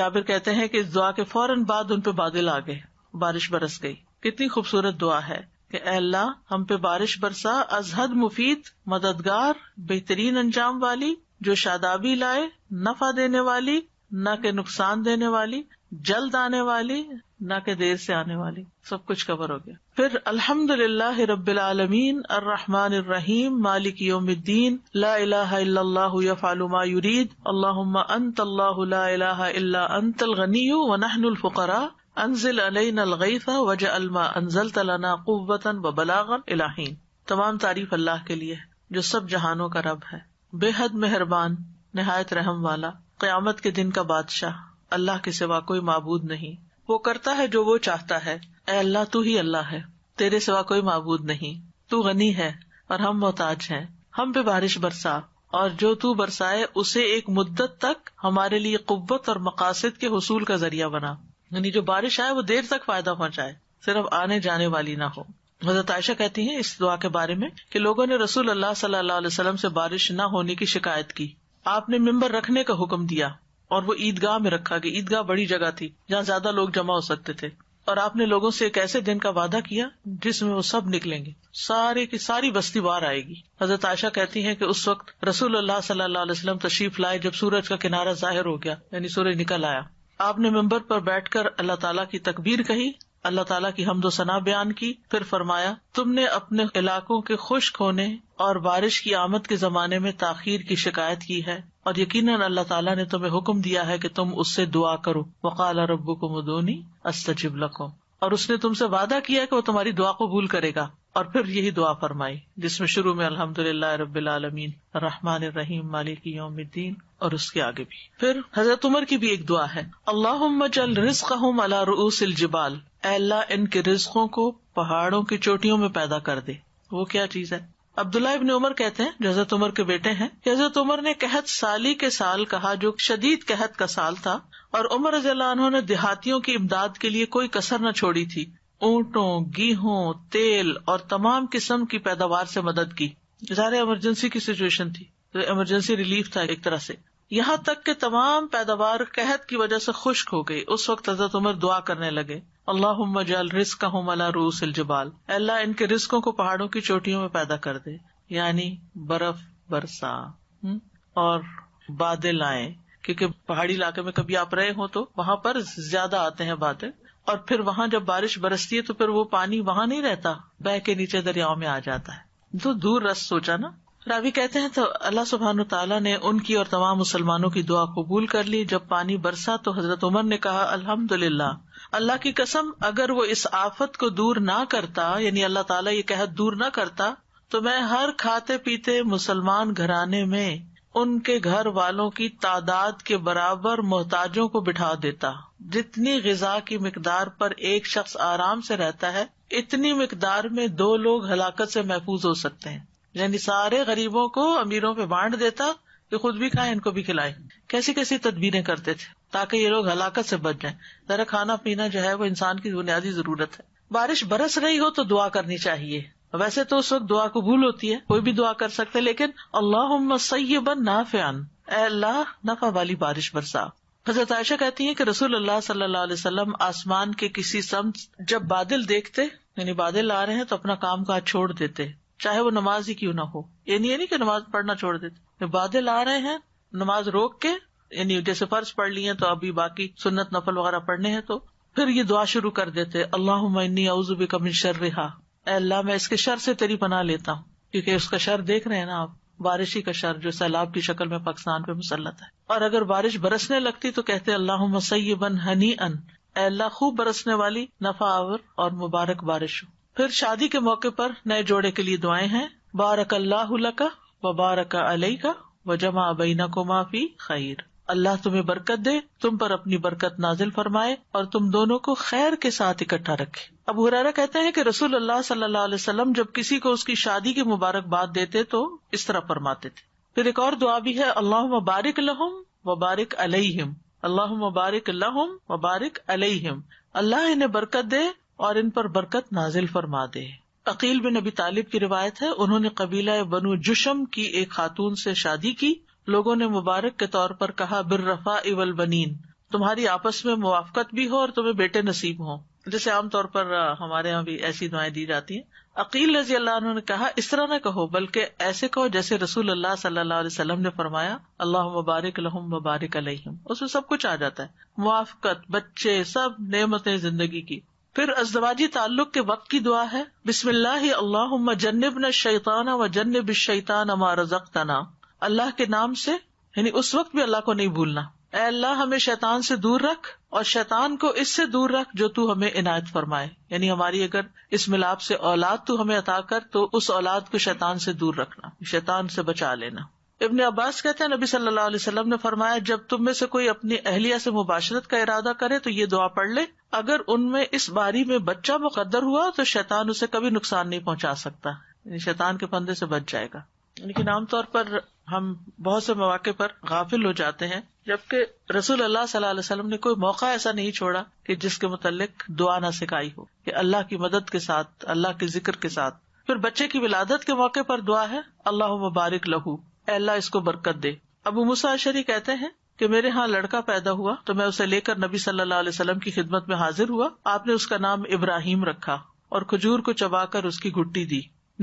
जाबिर कहते हैं कि इस दुआ के फौरन बाद उन पे बादल आ गए बारिश बरस गई कितनी खूबसूरत दुआ है कि अल्लाह हम पे बारिश बरसा अजहद मुफीद मददगार बेहतरीन अंजाम वाली जो शादाबी लाए नफा देने वाली न के नुकसान देने वाली जल्द आने वाली न के देर से आने वाली सब कुछ कवर हो गया फिर अल्हम्दुलिल्लाह रब्बिल आलमीन अर्रहमान अर्रहीम मालिक योमिद्दीन ला इलाहा इल्लल्लाहु यफअलु मा युरीद अल्लाहुम्मा अंत अल्लाहु ला इलाहा इल्ला अंतल गनीयु व नहनुल फुकरा अनजिल अलगैफा वज अलमा अनजल तलाना कुतन व बलागन इलाहीन तमाम तारीफ अल्लाह के लिए जो सब जहानों का रब है बेहद मेहरबान नहायत रहम वाला क्यामत के दिन का बादशाह अल्लाह के सिवा कोई मबूद नहीं वो करता है जो वो चाहता है ए अल्लाह तू ही अल्लाह है तेरे सिवा कोई मबूद नहीं तू गनी है और हम मोहताज हैं हम पे बारिश बरसा और जो तू बरसाए उसे एक मुद्दत तक हमारे लिए कुत और मकासद के हसूल का जरिया बना यानी जो बारिश आए वो देर तक फायदा पहुंचाए सिर्फ आने जाने वाली ना हो हजरत आयशा कहती है इस दुआ के बारे में कि लोगों ने रसूल अल्लाह सल्लल्लाहु अलैहि वसल्लम से बारिश न होने की शिकायत की आपने मिंबर रखने का हुक्म दिया और वो ईदगाह में रखा गया ईदगाह बड़ी जगह थी जहाँ ज्यादा लोग जमा हो सकते थे और आपने लोगो ऐसी एक ऐसे दिन का वादा किया जिसमे वो सब निकलेंगे सारे की सारी बस्ती बाहर आएगी हजरत आयशा कहती हैं कि उस वक्त रसूल अल्लाह सल्लल्लाहु अलैहि वसल्लम तशरीफ लाए जब सूरज का किनारा जाहिर हो गया यानी सूरज निकल आया आपने मेम्बर पर बैठकर अल्लाह तला की तकबीर कही अल्लाह ताला की हमदो सना बयान की फिर फरमाया तुमने अपने इलाकों के खुश्क होने और बारिश की आमद के जमाने में ताखिर की शिकायत की है और यकीन अल्लाह तला ने तुम्हें हुक्म दिया है कि तुम उससे दुआ करो वकाल रब्बुकुम उदूनी अस्तजिब लकुम और उसने तुमसे वादा किया कि वो तुम्हारी दुआ कबूल करेगा और फिर यही दुआ फरमाई जिसमे शुरू में अल्हम्दुलिल्लाह रब्बिल आलमीन रहमान रहीम मालिक योमद्दीन और उसके आगे भी फिर हजरत उमर की भी एक दुआ है अल्लाह चल रिस्क अला रूसिल जिबाल अल्लाह इनके रिस्कों को पहाड़ों की चोटियों में पैदा कर दे वो क्या चीज है अब्दुल्ला इब्न उमर कहते हैं हजरत उमर के बेटे हैं हजरत उमर ने कहत साली के साल कहा जो शदीद कहत का साल था और उमर रजील्ला ने देहातियों की इमदाद के लिए कोई कसर न छोड़ी थी ऊंटों गेहूँ तेल और तमाम किस्म की पैदावार से मदद की सारे इमरजेंसी की सिचुएशन थी तो इमरजेंसी रिलीफ था एक तरह से यहाँ तक के तमाम पैदावार कहत की वजह से खुश्क हो गयी उस वक्त हजरत उमर दुआ करने लगे अल्लाह जल रिस्क का हूँ मला रूस जबाल अल्लाह इनके रिस्कों को पहाड़ों की चोटियों में पैदा कर दे यानी बर्फ बरसा हुँ? हम्म, और बादल आए क्यूँकी पहाड़ी इलाके में कभी आप रहे हो तो वहाँ पर ज्यादा आते हैं बादल और फिर वहाँ जब बारिश बरसती है तो फिर वो पानी वहाँ नहीं रहता बह के नीचे दरियाओं में आ जाता है तो दूर रस सोचा ना रावी कहते हैं तो अल्लाह सुबहान तला ने उनकी और तमाम मुसलमानों की दुआ कबूल कर ली जब पानी बरसा तो हजरत उमर ने कहा अल्हम्दुलिल्लाह अल्लाह की कसम अगर वो इस आफत को दूर ना करता यानी अल्लाह ताला ये कह दूर ना करता तो मैं हर खाते पीते मुसलमान घराने में उनके घर वालों की तादाद के बराबर मोहताजों को बिठा देता जितनी गजा की मकदार पर एक शख्स आराम से रहता है इतनी मकदार में दो लोग हलाकत से महफूज हो सकते हैं यानी सारे गरीबों को अमीरों पे बांट देता कि खुद भी खाए इनको भी खिलाए कैसी कैसी तदबीरें करते थे ताकि ये लोग हलाकत से बच जाए जरा खाना पीना जो है वो इंसान की बुनियादी जरूरत है बारिश बरस रही हो तो दुआ करनी चाहिए वैसे तो उस वक्त दुआ कबूल होती है कोई भी दुआ कर सकते हैं लेकिन अल्लाह सैबन नाफियान अल्लाह नफा वाली बारिश बरसा हजरत आयशा कहती है की रसूल अल्लाह सल्लल्लाहु आसमान के किसी सम जब बादल देखते यानी बादल आ रहे हैं तो अपना काम काज छोड़ देते चाहे वो नमाज ही क्यों न हो यानी ये नहीं कि नमाज पढ़ना छोड़ देते बादल आ रहे हैं नमाज रोक के यानी जैसे फर्ज पढ़ लिए तो अभी बाकी सुन्नत नफल वगैरह पढ़ने हैं तो फिर ये दुआ शुरू कर देते अल्लाह मन्नी अउजुबिकमिन शर्रिहा अल्लाह मैं इसके शर से तेरी बना लेता हूँ क्योंकि उसका शर देख रहे हैं ना आप बारिश ही का शर जो सैलाब की शक्ल में पाकिस्तान पे मुसलत है और अगर बारिश बरसने लगती तो कहते अल्लाह मसैबन हनी अन अल्लाह खूब बरसने वाली नफा नफावर और मुबारक बारिश हो फिर शादी के मौके पर नए जोड़े के लिए दुआएं हैं बारक अल्लाह का वबारक अलई का व जमा अबीना को माफी खैर अल्लाह तुम्हें बरकत दे तुम पर अपनी बरकत नाजिल फरमाए और तुम दोनों को खैर के साथ इकट्ठा रखे अब हुरारा कहते हैं कि रसूल अल्लाह सल्लल्लाहु अलैहि वसल्लम जब किसी को उसकी शादी की मुबारकबाद देते तो इस तरह फरमाते थे फिर एक और दुआ भी है अल्लाह मुबारक लहम वबारक अलहिम अल्लाह मुबारक लहम वबारक अलहिम अल्लाह इन्हें बरकत दे और इन पर बरकत नाजिल फरमा दे अकील बिन नबी तालिब की रिवायत है उन्होंने कबीला बनु जुशम की एक खातून से शादी की लोगों ने मुबारक के तौर पर कहा बिर रफा इवल बनीन तुम्हारी आपस में मुआफकत भी हो और तुम्हें बेटे नसीब हों जैसे आमतौर पर हमारे यहाँ भी ऐसी दुआएं दी जाती हैं अकील रजी अल्लाह ने कहा इस तरह न कहो बल्कि ऐसे कहो जैसे रसूल अल्लाह सल्लल्लाहु अलैहि वसल्लम ने फरमाया अल्लाह मुबारक लहम मुबारक अलहम उसमें सब कुछ आ जाता है मुआफ़त बच्चे सब नेमतें जिंदगी की फिर अजवाजी ताल्लुक के वक्त की दुआ है बिस्मिल्लाह अल्लाह जन्नब न शैताना व जन्नब शैतान अमा रजक तना अल्लाह के नाम से यानी उस वक्त भी अल्लाह को नहीं भूलना अल्लाह हमें शैतान से दूर रख और शैतान को इससे दूर रख जो तू हमें इनायत फरमाए यानी हमारी अगर इस मिलाप से औलाद तू हमें अता कर तो उस औलाद को शैतान से दूर रखना शैतान से बचा लेना इबन अब्बास कहते हैं नबी सल्लल्लाहु अलैहि वसल्लम ने फरमाया जब तुम में से कोई अपनी अहलिया से मुबाशरत का इरादा करे तो ये दुआ पढ़ ले अगर उनमें इस बारी में बच्चा मुकदर हुआ तो शैतान उसे कभी नुकसान नहीं पहुंचा सकता शैतान के फंदे से बच जाएगा लेकिन आमतौर पर हम बहुत से मौके पर गाफिल हो जाते हैं जबकि रसूल अल्लाह सल्लल्लाहु अलैहि वसल्लम ने कोई मौका ऐसा नहीं छोड़ा कि जिसके मुतलक दुआ ना सिखाई हो कि अल्लाह की मदद के साथ अल्लाह के जिक्र के साथ फिर बच्चे की विलादत के मौके पर दुआ है अल्लाह मुबारक लहू अल्लाह इसको बरकत दे अबू मुसा शरी कहते हैं कि मेरे यहाँ लड़का पैदा हुआ तो मैं उसे लेकर नबी सल्लल्लाहु अलैहि वसल्लम की खिदमत में हाजिर हुआ आपने उसका नाम इब्राहिम रखा और खजूर को चबा कर उसकी गुट्टी दी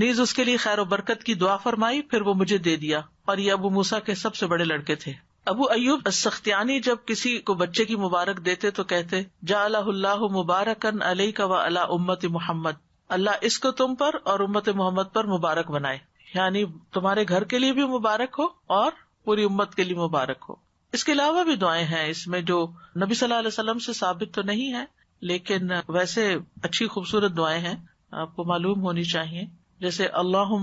नीज उसके लिए खैर बरकत की दुआ फरमाई फिर वो मुझे दे दिया और ये अबू मूसा के सबसे बड़े लड़के थे अबू अयूब सख्तियानी जब किसी को बच्चे की मुबारक देते तो कहते जाह मुबारकन अली का व अला उम्मत मोहम्मद अल्लाह इसको तुम पर और उम्मत मोहम्मद पर मुबारक बनाए यानी तुम्हारे घर के लिए भी मुबारक हो और पूरी उम्मत के लिए मुबारक हो इसके अलावा भी दुआएं हैं इसमें जो नबी सल्लल्लाहु अलैहि से साबित तो नहीं है लेकिन वैसे अच्छी खूबसूरत दुआएं हैं आपको मालूम होनी चाहिए जैसे अल्लाह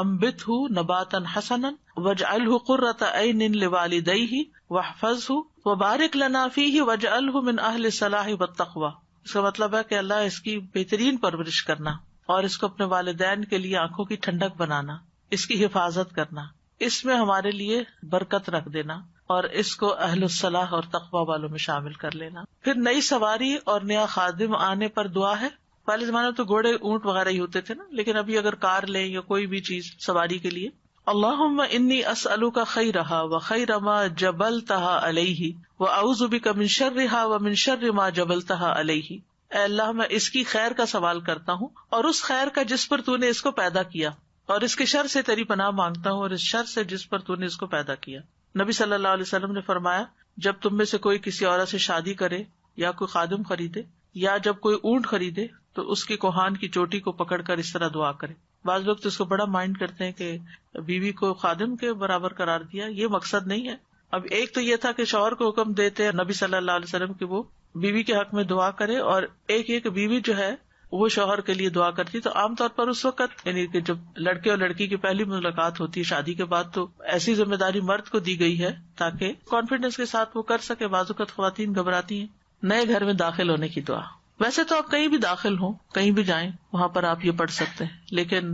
अम्बित हु नबातन हसन वज अल कुर्रतन लिवालिदई ही वहफज हु व बारिक लनाफी ही वज अल मिन अहल सलाह व तकवा इसका मतलब है की अल्लाह इसकी बेहतरीन परवरिश करना और इसको अपने वालदेन के लिए आँखों की ठंडक बनाना इसकी हिफाजत करना इसमें हमारे लिए बरकत रख देना और इसको अहलसलाह और तकवा वालों में शामिल कर लेना फिर नई सवारी और नया खादिम आने पर दुआ है पहले जमाने तो घोड़े ऊंट वगैरह ही होते थे ना लेकिन अभी अगर कार ले या कोई भी चीज सवारी के लिए अल्लाह इन्नी असअलू का खई रहा व खई रमा जबल तहा अलही व आउजुबी का मिनशर रिहा व मिनशर मा जबल तहा अलही अल्लाह मैं इसकी खैर का सवाल करता हूँ और उस खैर का जिस पर तूने इसको पैदा किया और इसके शर से तेरी पनाह मांगता हूँ और इस शर से जिस पर तूने इसको पैदा किया नबी सल्लल्लाहु अलैहि वसल्लम ने फरमाया जब तुम में से कोई किसी औरत से शादी करे या कोई खादम खरीदे या जब कोई ऊंट खरीदे तो उसकी कुहान की चोटी को पकड़कर इस तरह दुआ करे बाज लोग तो इसको बड़ा माइंड करते हैं कि बीवी को खादिम के बराबर करार दिया ये मकसद नहीं है अब एक तो ये था कि शोहर को हुक्म देते हैं नबी सल्लल्लाहु अलैहि वसल्लम की वो बीवी के हक में दुआ करे और एक एक बीवी जो है वो शोहर के लिए दुआ करती तो आमतौर पर उस वक्त यानी कि जब लड़के और लड़की की पहली मुलाकात होती है शादी के बाद तो ऐसी जिम्मेदारी मर्द को दी गई है ताकि कॉन्फिडेंस के साथ वो कर सके बाजुकत खातन घबराती हैं नए घर में दाखिल होने की दुआ वैसे तो आप कहीं भी दाखिल हो कहीं भी जाए वहां पर आप ये पढ़ सकते हैं लेकिन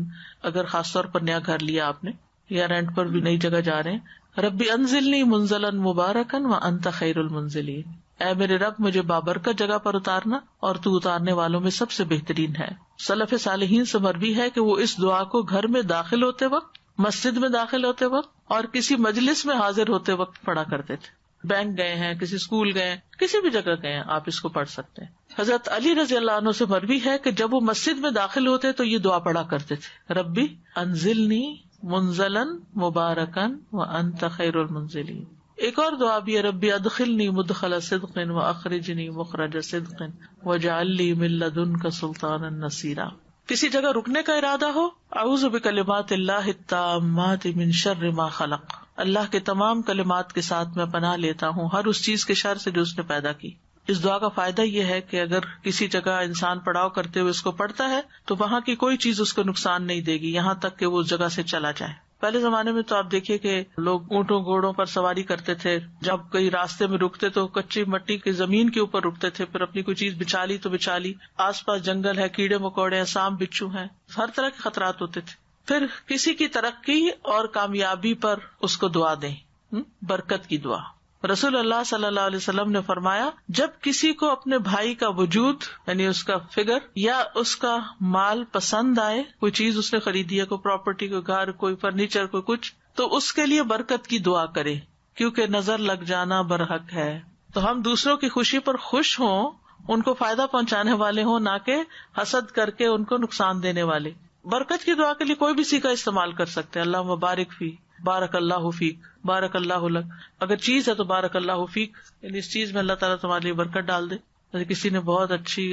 अगर खासतौर पर नया घर लिया आपने या रेंट पर भी नई जगह जा रहे हैं रबी अनजिलनी मुंजलन मुबारकन व अंत खैरुल मुंजिली ए मेरे रब मुझे बाबर का जगह पर उतारना और तू उतारने वालों में सबसे बेहतरीन है सलफ सालहीन से मरवी है की वो इस दुआ को घर में दाखिल होते वक्त मस्जिद में दाखिल होते वक्त और किसी मजलिस में हाजिर होते वक्त पढ़ा करते थे बैंक गए हैं किसी स्कूल गए हैं किसी भी जगह गए हैं आप इसको पढ़ सकते हैं हजरत अली रजी अल्लाह से मरवी है कि जब वो मस्जिद में दाखिल होते तो ये दुआ पढ़ा करते थे रब्बी अनजिलनी मुंजलन मुबारकन व अंत खैर मुंजिलीन एक और दुआ भी है रब्बी अदखिलनी मुदखला सिद्किन व अखरिजनी मुखरज सिद्किन व जाली मिल्लदुन का सुल्तान नसीरा किसी जगह रुकने का इरादा हो आउज बिकलिमात मिन शर्र मा खलक अल्लाह के तमाम कलिमात के साथ मैं पनाह लेता हूँ हर उस चीज के शर से जो उसने पैदा की इस दुआ का फायदा यह है कि अगर किसी जगह इंसान पड़ाव करते हुए उसको पढ़ता है तो वहाँ की कोई चीज उसको नुकसान नहीं देगी यहाँ तक कि वो उस जगह से चला जाए पहले जमाने में तो आप देखिए कि लोग ऊँटों घोड़ों पर सवारी करते थे जब कई रास्ते में रुकते तो कच्ची मट्टी की जमीन के ऊपर रुकते थे फिर अपनी कोई चीज बिछा ली तो बिछा ली पास जंगल है कीड़े मकोड़े हैं सांप बिच्छू है हर तरह के खतरात होते थे फिर किसी की तरक्की और कामयाबी पर उसको दुआ दें हम्म? बरकत की दुआ रसूल अल्लाह सल्लल्लाहु अलैहि वसल्लम ने फरमाया जब किसी को अपने भाई का वजूद यानी उसका फिगर या उसका माल पसंद आए कोई चीज उसने खरीदी है कोई प्रॉपर्टी कोई घर कोई फर्नीचर कोई कुछ तो उसके लिए बरकत की दुआ करे क्योंकि नजर लग जाना बरहक है तो हम दूसरों की खुशी पर खुश हों उनको फायदा पहुंचाने वाले हों ना के हसद करके उनको नुकसान देने वाले बरकत की दुआ के लिए कोई भी सीखा इस्तेमाल कर सकते हैं अल्लाह मुबारक फी बारक अल्लाह फीक बारक अल्लाह अगर चीज है तो बारक अल्लाह फीक यानी इस चीज में अल्लाह ताला तुम्हारे लिए बरकत डाल दे जैसे किसी ने बहुत अच्छी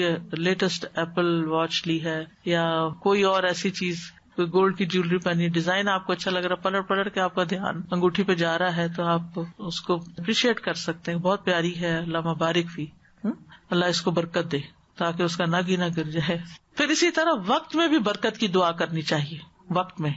लेटेस्ट एप्पल वॉच ली है या कोई और ऐसी चीज कोई गोल्ड की ज्वेलरी पहनी डिजाइन आपको अच्छा लग रहा है पलट पलट के आपका ध्यान अंगूठी पे जा रहा है तो आप उसको अप्रिशिएट कर सकते हैं बहुत प्यारी है अल्लाह मुबारक भी हम्म, अल्लाह इसको बरकत दे ताकि उसका नगी गिना गिर जाए फिर इसी तरह वक्त में भी बरकत की दुआ करनी चाहिए वक्त में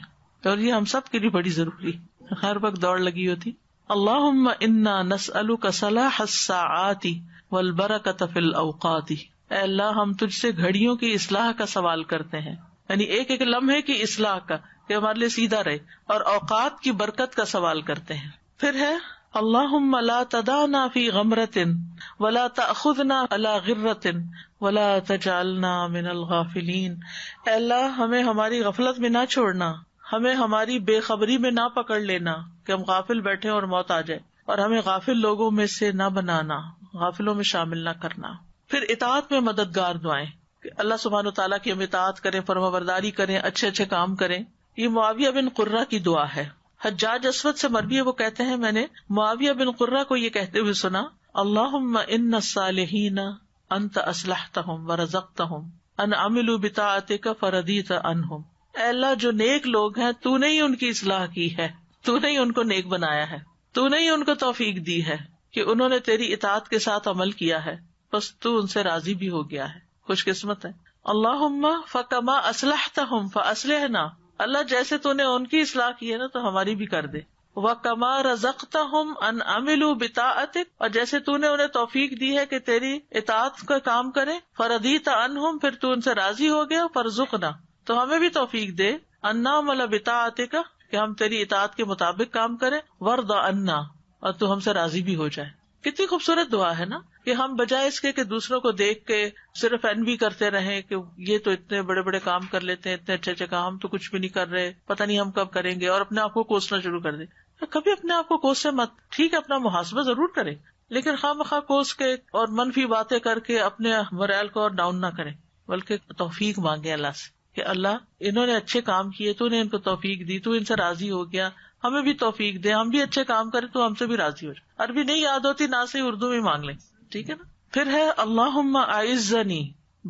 और ये हम सब के लिए बड़ी जरूरी हर वक्त दौड़ लगी होती अल्लाह इन्ना नस अलू का सलाहती वलबरा का तफिल औकाती अल्लाह हम तुझसे घड़ियों की इसलाह का सवाल करते हैं यानी एक एक लम्हे की इसलाह का कि हमारे लिए सीधा रहे और औकात की बरकत का सवाल करते हैं फिर है अल्लाह ला तदाना गमरतिन वला तअखुदना अल्लाह हमें हमारी गफलत में ना छोड़ना हमें हमारी बेखबरी में ना पकड़ लेना कि हम गाफिल बैठे और मौत आ जाए और हमें गाफिल लोगों में से न बनाना गाफिलों में शामिल न करना फिर इतात में मददगार दुआएं अल्लाह सुबहान तला की हम इतात करें फर्माबरदारी करें अच्छे अच्छे काम करें ये मुआविया बिन कुर्रा की दुआ है हज्जाज असवद से मरवी है वो कहते हैं मैंने मुआविया बिन कुर्रा को ये कहते हुए सुना अल्लाह इन सालहीन अंत असलहता हम व रजकता अन अमिलु बिताते का फरदीत अन हम अल्लाह जो नेक लोग हैं तूने ही उनकी इसलाह की है तूने ही उनको नेक बनाया है तूने ही उनको तोफीक दी है कि उन्होंने तेरी इतात के साथ अमल किया है बस तू उनसे राजी भी हो गया है खुशकिस्मत है अल्लाह फकमा असलहता हम फसलह ना अल्लाह जैसे तूने उनकी इसलाह की है ना तो हमारी भी कर दे व कमा रजकता हम अन अमिलू बिताअत और जैसे तूने उन्हें तोफीक दी है की तेरी इतात का काम करें फरदीता अन हम फिर तू उनसे राजी हो गया फर फरजुकना तो हमें भी तोफीक दे अन्ना मला बिताअत का कि हम तेरी इतात के मुताबिक काम करे वर्दा अन्ना और तू हमसे राजी भी हो जाए कितनी खूबसूरत दुआ है ना कि हम बजाय इसके कि दूसरों को देख के सिर्फ एन भी करते रहे कि ये तो इतने बड़े बड़े काम कर लेते हैं इतने अच्छे अच्छे काम हम तो कुछ भी नहीं कर रहे पता नहीं हम कब करेंगे और अपने आप को कोसना शुरू कर दे तो कभी अपने आप को कोसे मत ठीक है अपना मुहासबा जरूर करे लेकिन खाम खा कोस के और मनफी बातें करके अपने मोरल को और डाउन ना करें बल्कि तोफीक मांगे अल्लाह से कि अल्लाह इन्होंने अच्छे काम किए तो उन्हें इनको तोफीक दी तू इनसे राजी हो गया हमें भी तोफीक दे हम भी अच्छे काम करें तो हमसे भी राजी हो जाए अरबी नहीं याद होती ना से उर्दू में मांग लें ठीक है ना फिर है अल्लाह आइजनी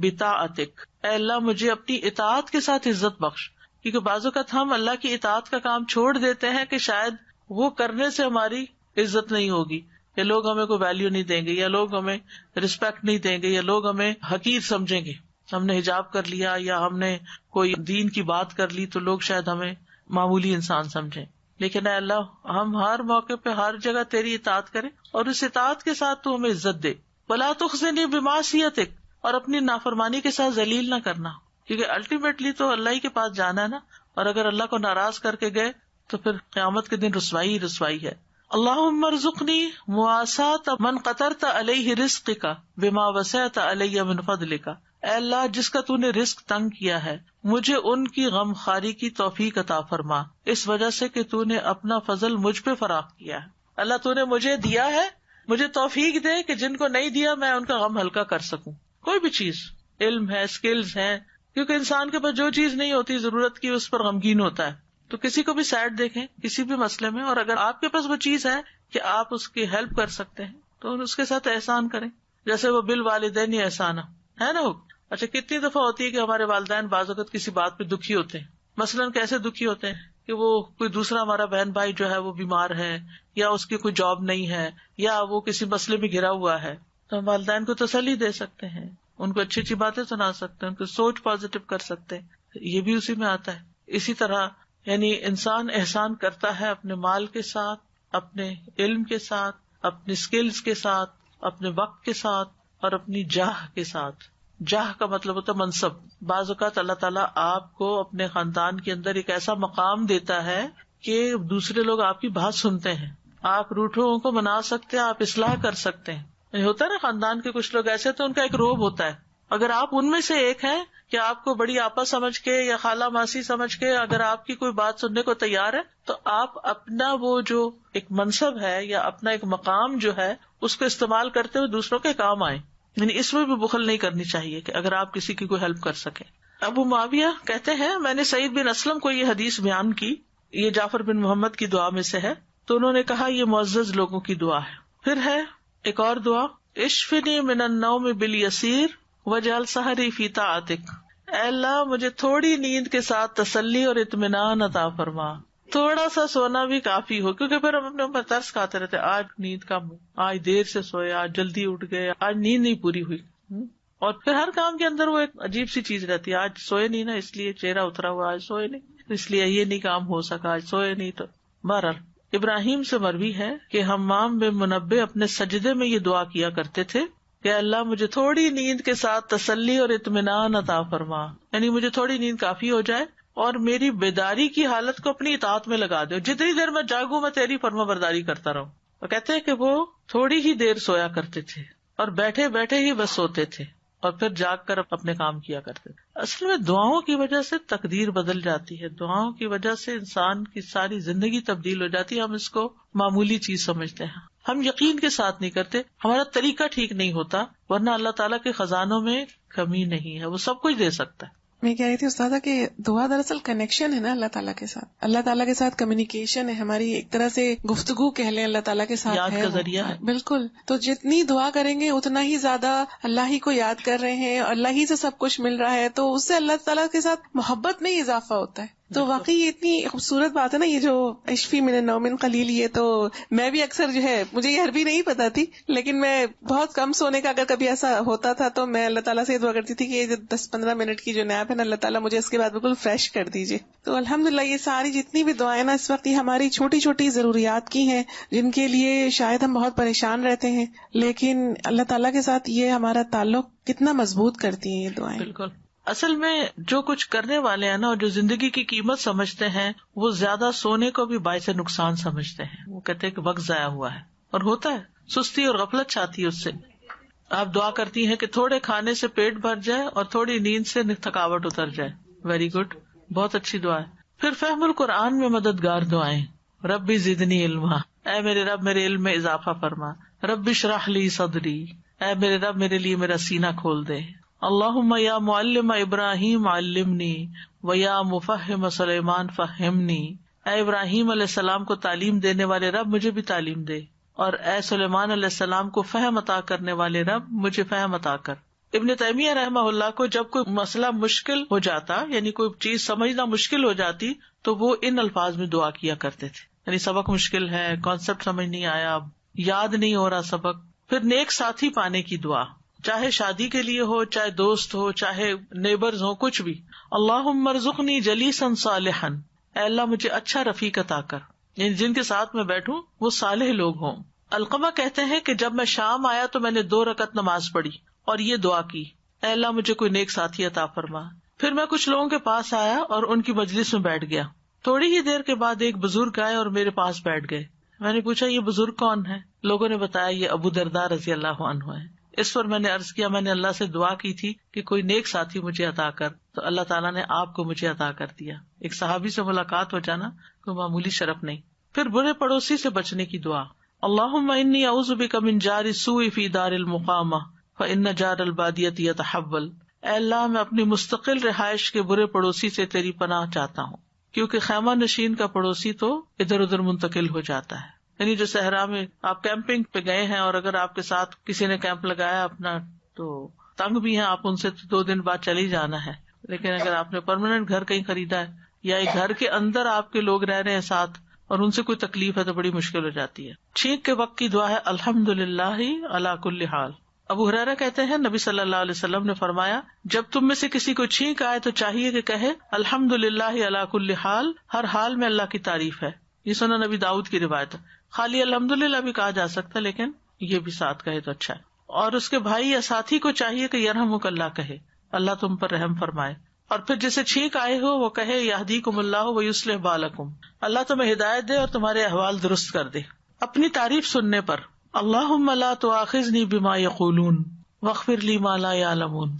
बिताअतिक अल्लाह मुझे अपनी इतात के साथ इज्जत बख्श क्योंकि बाजुकत हम अल्लाह की इतात का काम छोड़ देते हैं कि शायद वो करने से हमारी इज्जत नहीं होगी या लोग हमें कोई वैल्यू नहीं देंगे या लोग हमें रिस्पेक्ट नहीं देंगे या लोग हमें हकीर समझेंगे हमने हिजाब कर लिया या हमने कोई दीन की बात कर ली तो लोग शायद हमें मामूली इंसान समझें लेकिन अल्लाह हम हर मौके पे हर जगह तेरी इतात करे और उस इतात के साथ तू हमें इज्जत दे बला तुखसनी बेमासीत और अपनी नाफरमानी के साथ जलील ना करना क्यूँकी अल्टीमेटली तो अल्लाह के पास जाना है ना और अगर अल्लाह को नाराज करके गए तो फिर क्यामत के दिन रसवाई ही रसवाई है अल्लाह उमर मरजुकनी मुआसात मन कतर अलह रिस्क का बेमा वसैत अलह मन फदल का अल्लाह जिसका तूने रिस्क तंग किया है मुझे उनकी गम खारी की तोफीक अता फरमा इस वजह से कि तूने अपना फजल मुझ पे फराख किया है अल्लाह तूने मुझे दिया है मुझे तोफीक दे कि जिनको नहीं दिया मैं उनका गम हल्का कर सकूं कोई भी चीज इल्म है स्किल्स है क्यूँकी इंसान के पास जो चीज नहीं होती जरूरत की उस पर गमगीन होता है तो किसी को भी सैड देखे किसी भी मसले में और अगर आपके पास वो चीज है कि आप उसकी हेल्प कर सकते हैं तो उसके साथ एहसान करें जैसे वो बिल वालदेन एहसान है ना अच्छा कितनी दफा होती है कि हमारे वालदेन बाजत किसी बात पे दुखी होते हैं मसलन कैसे दुखी होते हैं कि वो कोई दूसरा हमारा बहन भाई जो है वो बीमार है या उसकी कोई जॉब नहीं है या वो किसी मसले में घिरा हुआ है तो हम वालदेन को तसली दे सकते हैं उनको अच्छी अच्छी बातें सुना सकते हैं उनको सोच पॉजिटिव कर सकते हैं ये भी उसी में आता है इसी तरह यानी इंसान एहसान करता है अपने माल के साथ अपने इल्म के साथ अपने स्किल्स के साथ अपने वक्त के साथ और अपनी जाह के साथ जाह का मतलब होता है मनसब बाज़ात अल्लाह ताला आपको अपने खानदान के अंदर एक ऐसा मकाम देता है कि दूसरे लोग आपकी बात सुनते हैं आप रूठों को मना सकते हैं आप इसलाह कर सकते हैं होता है ना खानदान के कुछ लोग ऐसे तो उनका एक रोब होता है अगर आप उनमें से एक है कि आपको बड़ी आपा समझ के या खाला मासी समझ के अगर आपकी कोई बात सुनने को तैयार है तो आप अपना वो जो एक मनसब है या अपना एक मकाम जो है उसको इस्तेमाल करते हुए दूसरों के काम आए यानी इसमें भी बुखल नहीं करनी चाहिए कि अगर आप किसी की कोई हेल्प कर सके अबू माविया कहते हैं मैंने सईद बिन असलम को यह हदीस बयान की ये जाफर बिन मोहम्मद की दुआ में से है तो उन्होंने कहा यह मुआज लोगों की दुआ है फिर है एक और दुआ इश्फिनी मिनन्नौ में बिल यसीर वजाल सहरी फीता आतिक अल्लाह मुझे थोड़ी नींद के साथ तसली और इतमान अता फरमा थोड़ा सा सोना भी काफी हो क्योंकि फिर हम अपने ऊपर तर्स खाते रहते आज नींद का मुंह आज देर से सोए आज जल्दी उठ गए आज नींद नहीं पूरी हुई हम्म। और फिर हर काम के अंदर वो एक अजीब सी चीज रहती है आज सोए नहीं ना इसलिए चेहरा उतरा हुआ आज सोए नहीं इसलिए ये नहीं काम हो सका आज सोए नहीं तो बहर इब्राहिम से मरवी है कि हमाम बिन मुनबे अपने सजदे में ये दुआ किया करते थे कि अल्लाह मुझे थोड़ी नींद के साथ तसली और इतमान अता फरमा यानी मुझे थोड़ी नींद काफी हो जाए और मेरी बेदारी की हालत को अपनी इतात में लगा दो जितनी देर में जागू मैं तेरी फर्मा बरदारी करता रहूं और कहते है की वो थोड़ी ही देर सोया करते थे और बैठे बैठे ही बस सोते थे और फिर जाग कर अपने काम किया करते थे असल में दुआओं की वजह से तकदीर बदल जाती है दुआओं की वजह से इंसान की सारी जिंदगी तब्दील हो जाती है हम इसको मामूली चीज समझते हैं हम यकीन के साथ नहीं करते हमारा तरीका ठीक नहीं होता वरना अल्लाह ताला के खजानों में कमी नहीं है वो सब कुछ दे सकता है मैं कह रही थी उस्तादा कि दुआ दरअसल कनेक्शन है ना अल्लाह ताला के साथ अल्लाह ताला के साथ कम्युनिकेशन है हमारी एक तरह से गुफ्तगु कह लें अल्लाह ताला के साथ है, है बिल्कुल तो जितनी दुआ करेंगे उतना ही ज्यादा अल्लाह ही को याद कर रहे हैं अल्लाह ही से सब कुछ मिल रहा है तो उससे अल्लाह तला के साथ मोहब्बत में ही इजाफा होता है तो वाकई ये इतनी खूबसूरत बात है ना ये जो इश्फी मिन नौमिन खलील ये तो मैं भी अक्सर जो है मुझे ये अरबी नहीं पता थी लेकिन मैं बहुत कम सोने का अगर कभी ऐसा होता था तो मैं अल्लाह ताला से दुआ करती थी कि ये दस पंद्रह मिनट की जो नैप है ना अल्लाह ताला मुझे इसके बाद बिल्कुल फ्रेश कर दीजिए तो अल्हम्दुलिल्लाह ये सारी जितनी भी दुआएं ना इस वक्त ये हमारी छोटी छोटी जरूरियात की है जिनके लिए शायद हम बहुत परेशान रहते हैं लेकिन अल्लाह ताला के साथ ये हमारा ताल्लुक कितना मजबूत करती है ये दुआएं बिल्कुल असल में जो कुछ करने वाले हैं ना और जो जिंदगी की कीमत समझते हैं वो ज्यादा सोने को भी बाय से नुकसान समझते हैं वो कहते हैं कि वक्त जाया हुआ है और होता है सुस्ती और गफलत छाती है उससे आप दुआ करती हैं कि थोड़े खाने से पेट भर जाए और थोड़ी नींद से थकावट उतर जाए वेरी गुड बहुत अच्छी दुआ है फिर फहमुल कुरान में मददगार दुआए रब भी जिदनी इल्मा ए मेरे रब मेरे इल्म में इजाफा फरमा रब भी शराहली सदरी ए मेरे रब मेरे लिए मेरा सीना खोल दे अल्लाह या इब्राहिम आलिमनी वया या मुफ़हम सलेमान फ़हमनी ए इब्राहिम सलाम को तालीम देने वाले रब मुझे भी तालीम दे और ए सलेमान सलाम को फ़हम अता करने वाले रब मुझे फ़हम अता कर इबन तैमिया रहमा को जब कोई मसला मुश्किल हो जाता यानी कोई चीज समझना मुश्किल हो जाती तो वो इन अल्फाज में दुआ किया करते थे यानी सबक मुश्किल है कॉन्सेप्ट समझ नहीं आया याद नहीं हो रहा सबक फिर नेक साथी पाने की दुआ चाहे शादी के लिए हो चाहे दोस्त हो चाहे नेबर्स हो कुछ भी अल्लाह मरजुकनी जलीसन सालेहन अल्लाह मुझे अच्छा रफीक अता कर जिनके साथ में बैठू वो साले लोग हों अलकमा कहते हैं की जब मैं शाम आया तो मैंने दो रकत नमाज पढ़ी और ये दुआ की अल्लाह मुझे कोई नेक साथी अता फरमा फिर मैं कुछ लोगों के पास आया और उनकी मजलिस में बैठ गया थोड़ी ही देर के बाद एक बुजुर्ग आए और मेरे पास बैठ गए मैंने पूछा ये बुजुर्ग कौन है लोगों ने बताया ये अबू दरदार रजी अल्लाह है इस पर मैंने अर्ज किया मैंने अल्लाह से दुआ की थी कि कोई नेक साथी मुझे अता कर तो अल्लाह ताला ने आपको मुझे अता कर दिया एक सहाबी से मुलाकात हो जाना कोई मामूली शरफ नहीं फिर बुरे पड़ोसी से बचने की दुआ अल्लाह अल्लाह मैं अपनी मुस्तकिल रिहाइश के बुरे पड़ोसी से तेरी पनाह चाहता हूँ क्यूँकी खैमा नशीन का पड़ोसी तो इधर उधर मुंतकिल हो जाता है यानी जो सहरा में आप कैंपिंग पे गए हैं और अगर आपके साथ किसी ने कैंप लगाया अपना तो तंग भी है आप उनसे तो दो दिन बाद चले जाना है लेकिन अगर आपने परमानेंट घर कहीं खरीदा है या एक घर के अंदर आपके लोग रह रहे हैं साथ और उनसे कोई तकलीफ है तो बड़ी मुश्किल हो जाती है छींक के वक्त की दुआ है अल्हम्दुलिल्लाह अलाकुल्ल हाल अबू हुरैरा कहते हैं नबी सल्लल्लाहु अलैहि वसल्लम ने फरमाया जब तुम में से किसी को छींक आए तो चाहिए कि कहे अल्हम्दुलिल्लाह अलाकुल्ल हाल हर हाल में अल्लाह की तारीफ है ये सुना नबी दाऊद की रिवायत खाली अलहमदुल्ला भी कहा जा सकता है लेकिन ये भी साथ कहे तो अच्छा है और उसके भाई या साथी को चाहिए कि यरहमुक अल्लाह कहे अल्लाह तुम पर रहम फरमाए और फिर जिसे छींक आए हो वो कहे यादी कुमल्ला हो वसलह बालकुम अल्लाह तुम्हें हिदायत दे और तुम्हारे अहवाल दुरुस्त कर दे अपनी तारीफ सुनने पर अल्लाह तो आखिज नी बिमा यून वक्फिर ली माला या लमून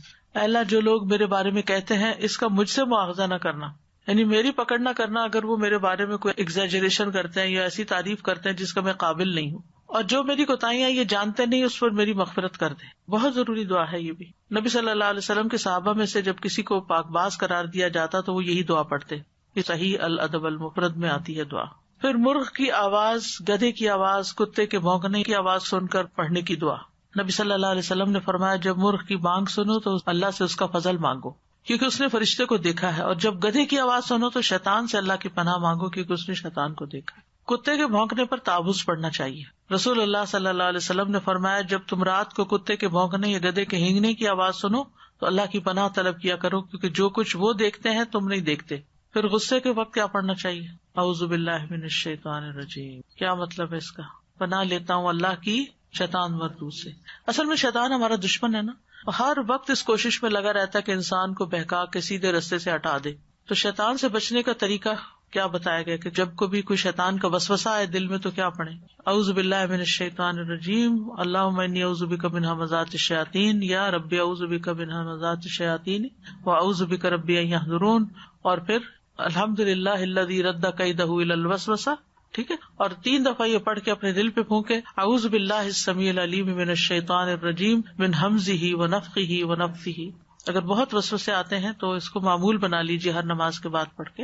अल्लाह जो लोग मेरे बारे में कहते हैं इसका मुझसे मुआवजा न करना यानी मेरी पकड़ना करना अगर वो मेरे बारे में कोई एग्जेजरेशन करते हैं या ऐसी तारीफ करते हैं जिसका मैं काबिल नहीं हूँ और जो मेरी कोताहियां ये जानते नहीं उस पर मेरी मफफरत कर दे बहुत जरूरी दुआ है ये भी नबी सल्लल्लाहु अलैहि वसल्लम के साहबा में से जब किसी को पाकबाज करार दिया जाता तो वो यही दुआ पढ़ते ये सही अल अदब अल मुफरत में आती है दुआ फिर मुर्ग की आवाज गधे की आवाज कुत्ते के भौंकने की आवाज सुनकर पढ़ने की दुआ नबी सल्लल्लाहु अलैहि वसल्लम ने फरमाया जब मुर्ख की मांग सुनो तो अल्लाह से उसका फजल मांगो क्योंकि उसने फरिश्ते को देखा है और जब गधे की आवाज सुनो तो शैतान से अल्लाह की पनाह मांगो क्योंकि उसने शैतान को देखा कुत्ते के भौंकने पर ताबूज पड़ना चाहिए रसूल अल्लाह सल्लल्लाहु अलैहि वसल्लम ने फरमाया जब तुम रात को कुत्ते के भौंकने या गधे के हिंगने की आवाज सुनो तो अल्लाह की पनाह तलब किया करो क्योंकि जो कुछ वो देखते हैं तुम नहीं देखते फिर गुस्से के वक्त क्या पढ़ना चाहिए अवजुबिल्लाशैतान रजीम क्या मतलब है इसका पनाह लेता हूँ अल्लाह की शैतान वर्दू से असल में शैतान हमारा दुश्मन है ना हर वक्त इस कोशिश में लगा रहता है कि इंसान को बहका के सीधे रस्ते से हटा दे तो शैतान से बचने का तरीका क्या बताया गया कि जब कभी कोई शैतान का वसवसा है दिल में तो क्या पढ़े अउज बिल्ला शैतान रजीम अल्लाह अउजुबी का बिन मजात शयातीन या रबी अउजुबी का बिन मजात शयातीन व अउजुबी का रबी यहाँ और फिर अलहमद लादी रद्दा कई दहू वसवसा ठीक है और तीन दफा ये पढ़ के अपने दिल पे फूके आउज बिन शैतान रजीम बिन हमजी ही व नफी ही व नफी ही अगर बहुत से आते हैं तो इसको मामूल बना लीजिए हर नमाज के बाद पढ़ के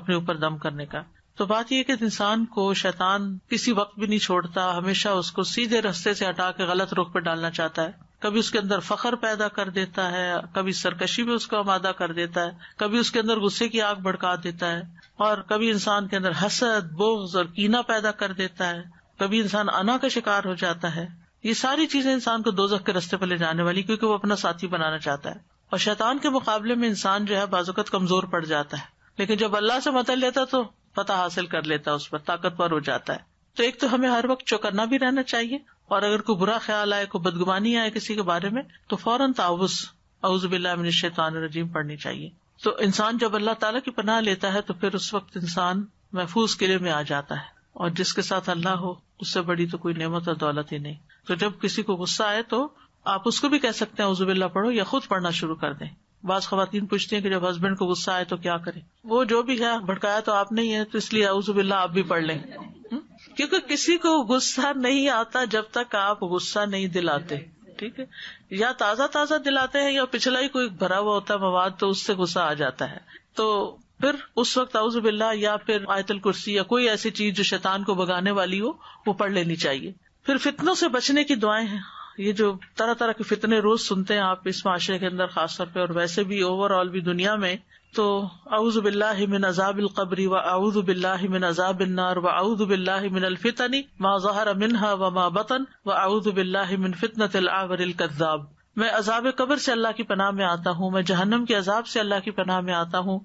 अपने ऊपर दम करने का तो बात यह कि इंसान को शैतान किसी वक्त भी नहीं छोड़ता हमेशा उसको सीधे रस्ते से हटा के गलत रुख पे डालना चाहता है कभी उसके अंदर फखर पैदा कर देता है कभी सरकशी में उसको आमादा कर देता है कभी उसके अंदर गुस्से की आग भड़का देता है और कभी इंसान के अंदर हसद बोझ और कीना पैदा कर देता है कभी इंसान अना का शिकार हो जाता है ये सारी चीजें इंसान को दोजख के रस्ते पर ले जाने वाली क्योंकि वो अपना साथी बनाना चाहता है और शैतान के मुकाबले में इंसान जो है बाजुकत कमजोर पड़ जाता है लेकिन जब अल्लाह से मतल लेता तो पता हासिल कर लेता है उस पर ताकतवर हो जाता है तो एक तो हमें हर वक्त चौकना भी रहना चाहिए और अगर कोई बुरा ख्याल आए कोई बदगुमानी आए किसी के बारे में तो फौरन ताउस शैतान रजीम पढ़नी चाहिए तो इंसान जब अल्लाह ताला की पनाह लेता है तो फिर उस वक्त इंसान महफूज किले में आ जाता है और जिसके साथ अल्लाह हो उससे बड़ी तो कोई नेमत और दौलत ही नहीं तो जब किसी को गुस्सा आए तो आप उसको भी कह सकते हैं उजुबिल्ला पढ़ो या खुद पढ़ना शुरू कर दें बाज खातन पूछती है कि जब हस्बैंड को गुस्सा आए तो क्या करे वो जो भी है भड़काया तो आप नहीं है तो इसलिए अउजुबिल्ला आप भी पढ़ लें हम्म? क्योंकि किसी को गुस्सा नहीं आता जब तक आप गुस्सा नहीं दिलाते ठीक है या ताजा ताजा दिलाते हैं या पिछला ही कोई भरा हुआ होता है मवाद तो उससे गुस्सा आ जाता है तो फिर उस वक्त बिल्ला या फिर आयतल कुर्सी या कोई ऐसी चीज जो शैतान को भगाने वाली हो वो पढ़ लेनी चाहिए फिर फितनों से बचने की दुआएं हैं ये जो तरह तरह के फितने रोज सुनते हैं आप इस माशरे के अंदर खासतौर पर और वैसे भी ओवरऑल भी दुनिया में तो आउज़बिल्लिन अजाबिल कबरी व आउज़बिल्लिन अजाबिन्नार व आउज़बिल्लिन अलफितनी मा जहर मिनहा व मा बतन व आउज़बिल्लिन फितनत आवरिल कद्दाब मैं अजाब कब्र से अल्लाह की पनाह में आता हूँ मैं जहन्नम के अजाब से अल्लाह की पनाह में आता हूँ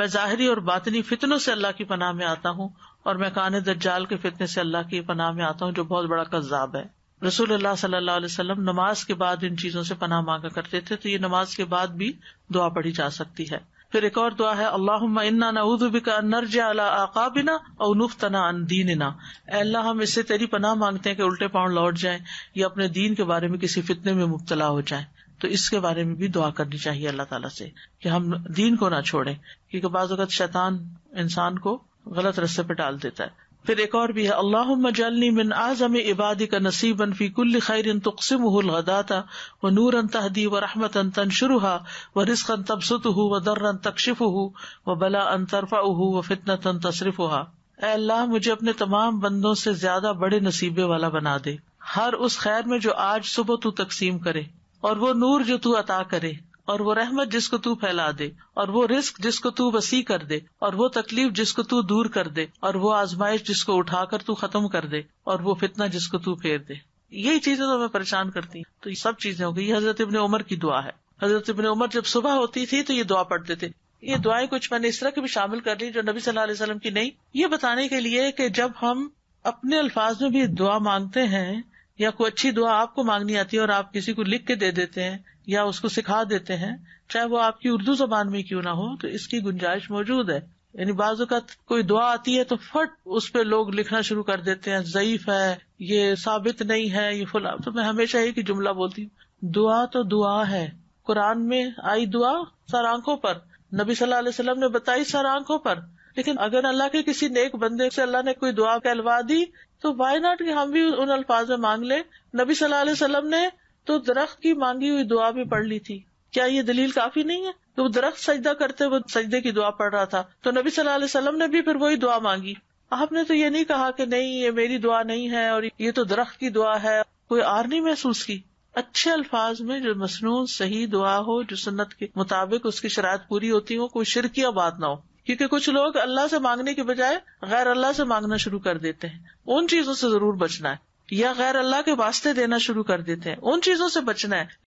मैं जाहरी और बातनी फितनों से अल्लाह की पनाह में आता हूँ और मैं कान दज्जाल के फितने से अल्लाह की पनाह में आता हूँ जो बहुत बड़ा कज्जाब है रसूल अल्लाह सल्लल्लाहु अलैहि वसल्लम नमाज के बाद इन चीजों से पनाह मांगा करते थे तो ये नमाज के बाद भी दुआ पढ़ी जा सकती है फिर एक और दुआ है अल्लाह इन्ना नऊजुबिका नरजा अला आकाबिना और नुफ्तना अन दीनना अल्लाह हम इससे तेरी पनाह मांगते हैं कि उल्टे पांव लौट जाए या अपने दीन के बारे में किसी फितने में मुबतला हो जाए तो इसके बारे में भी दुआ करनी चाहिए अल्लाह तला से कि हम दीन को ना छोड़े क्योंकि बाज़ शैतान इंसान को गलत रस्ते पर डाल देता है फिर एक और भी है अल्लाह मजलनी मिन आजम इबादी का नसीबन फी कुल्ल खैर तुकसिम गदाता व नूरन तहदी व रहमत तनशरुहा व रिस्कन तबसत हु व दर्रन तकशिफ हु व बला अन तरफा हु व फितना तन तसरफ हुआ अल्लाह मुझे अपने तमाम बंदों से ज्यादा बड़े नसीबे वाला बना दे हर उस खैर में जो आज सुबह तू तकसीम करे और वो नूर जो तू अता करे और वो रहमत जिसको तू फैला दे और वो रिस्क जिसको तू वसी कर दे और वो तकलीफ जिसको तू दूर कर दे और वो आजमाइश जिसको उठा कर तू खत्म कर दे और वो फितना जिसको तू फेर दे यही चीजें तो मैं परेशान करती तो ये सब चीजें होगी गई हजरत इबन उमर की दुआ है हजरत इबन उमर जब सुबह होती थी तो ये दुआ पढ़ते थे ये दुआएं कुछ मैंने इस तरह की भी शामिल कर ली जो नबी सल्लल्लाहु अलैहि वसल्लम की नहीं ये बताने के लिए कि जब हम अपने अल्फाज में भी दुआ मांगते हैं या कोई अच्छी दुआ आपको मांगनी आती है और आप किसी को लिख के दे देते हैं या उसको सिखा देते हैं चाहे वो आपकी उर्दू जबान में क्यों ना हो तो इसकी गुंजाइश मौजूद है यानी बाजू का कोई दुआ आती है तो फट उस पर लोग लिखना शुरू कर देते हैं जयीफ है ये साबित नहीं है ये फुला तो मैं हमेशा एक ही जुमला बोलती हूँ दुआ तो दुआ है कुरान में आई दुआ सर आंखों पर नबी सल्लल्लाहु अलैहि वसल्लम ने बताई सर आंखों पर लेकिन अगर अल्लाह के किसी नेक बंदे से अल्लाह ने कोई दुआ कहलवा दी तो वाई नॉट कि हम भी उन अल्फाज में मांग ले नबी सल्लल्लाहु ने तो दरख्त की मांगी हुई दुआ भी पढ़ ली थी क्या ये दलील काफी नहीं है तो वो दरख्त सजदा करते हुए सजदे की दुआ पढ़ रहा था तो नबी सल्लल्लाहु अलैहि वसल्लम ने भी फिर वही दुआ मांगी आपने तो ये नहीं कहा कि नहीं ये मेरी दुआ नहीं है और ये तो दरख्त की दुआ है कोई आर नहीं महसूस की अच्छे अल्फाज में जो मसनून सही दुआ हो जो सुन्नत के मुताबिक उसकी शरात पूरी होती हो कोई शिरकिया बात ना हो क्यूँकी कुछ लोग अल्लाह से मांगने के बजाय गैर अल्लाह से मांगना शुरू कर देते हैं उन चीजों से जरूर बचना है या गैर अल्लाह के वास्ते देना शुरू कर देते हैं उन चीजों से बचना है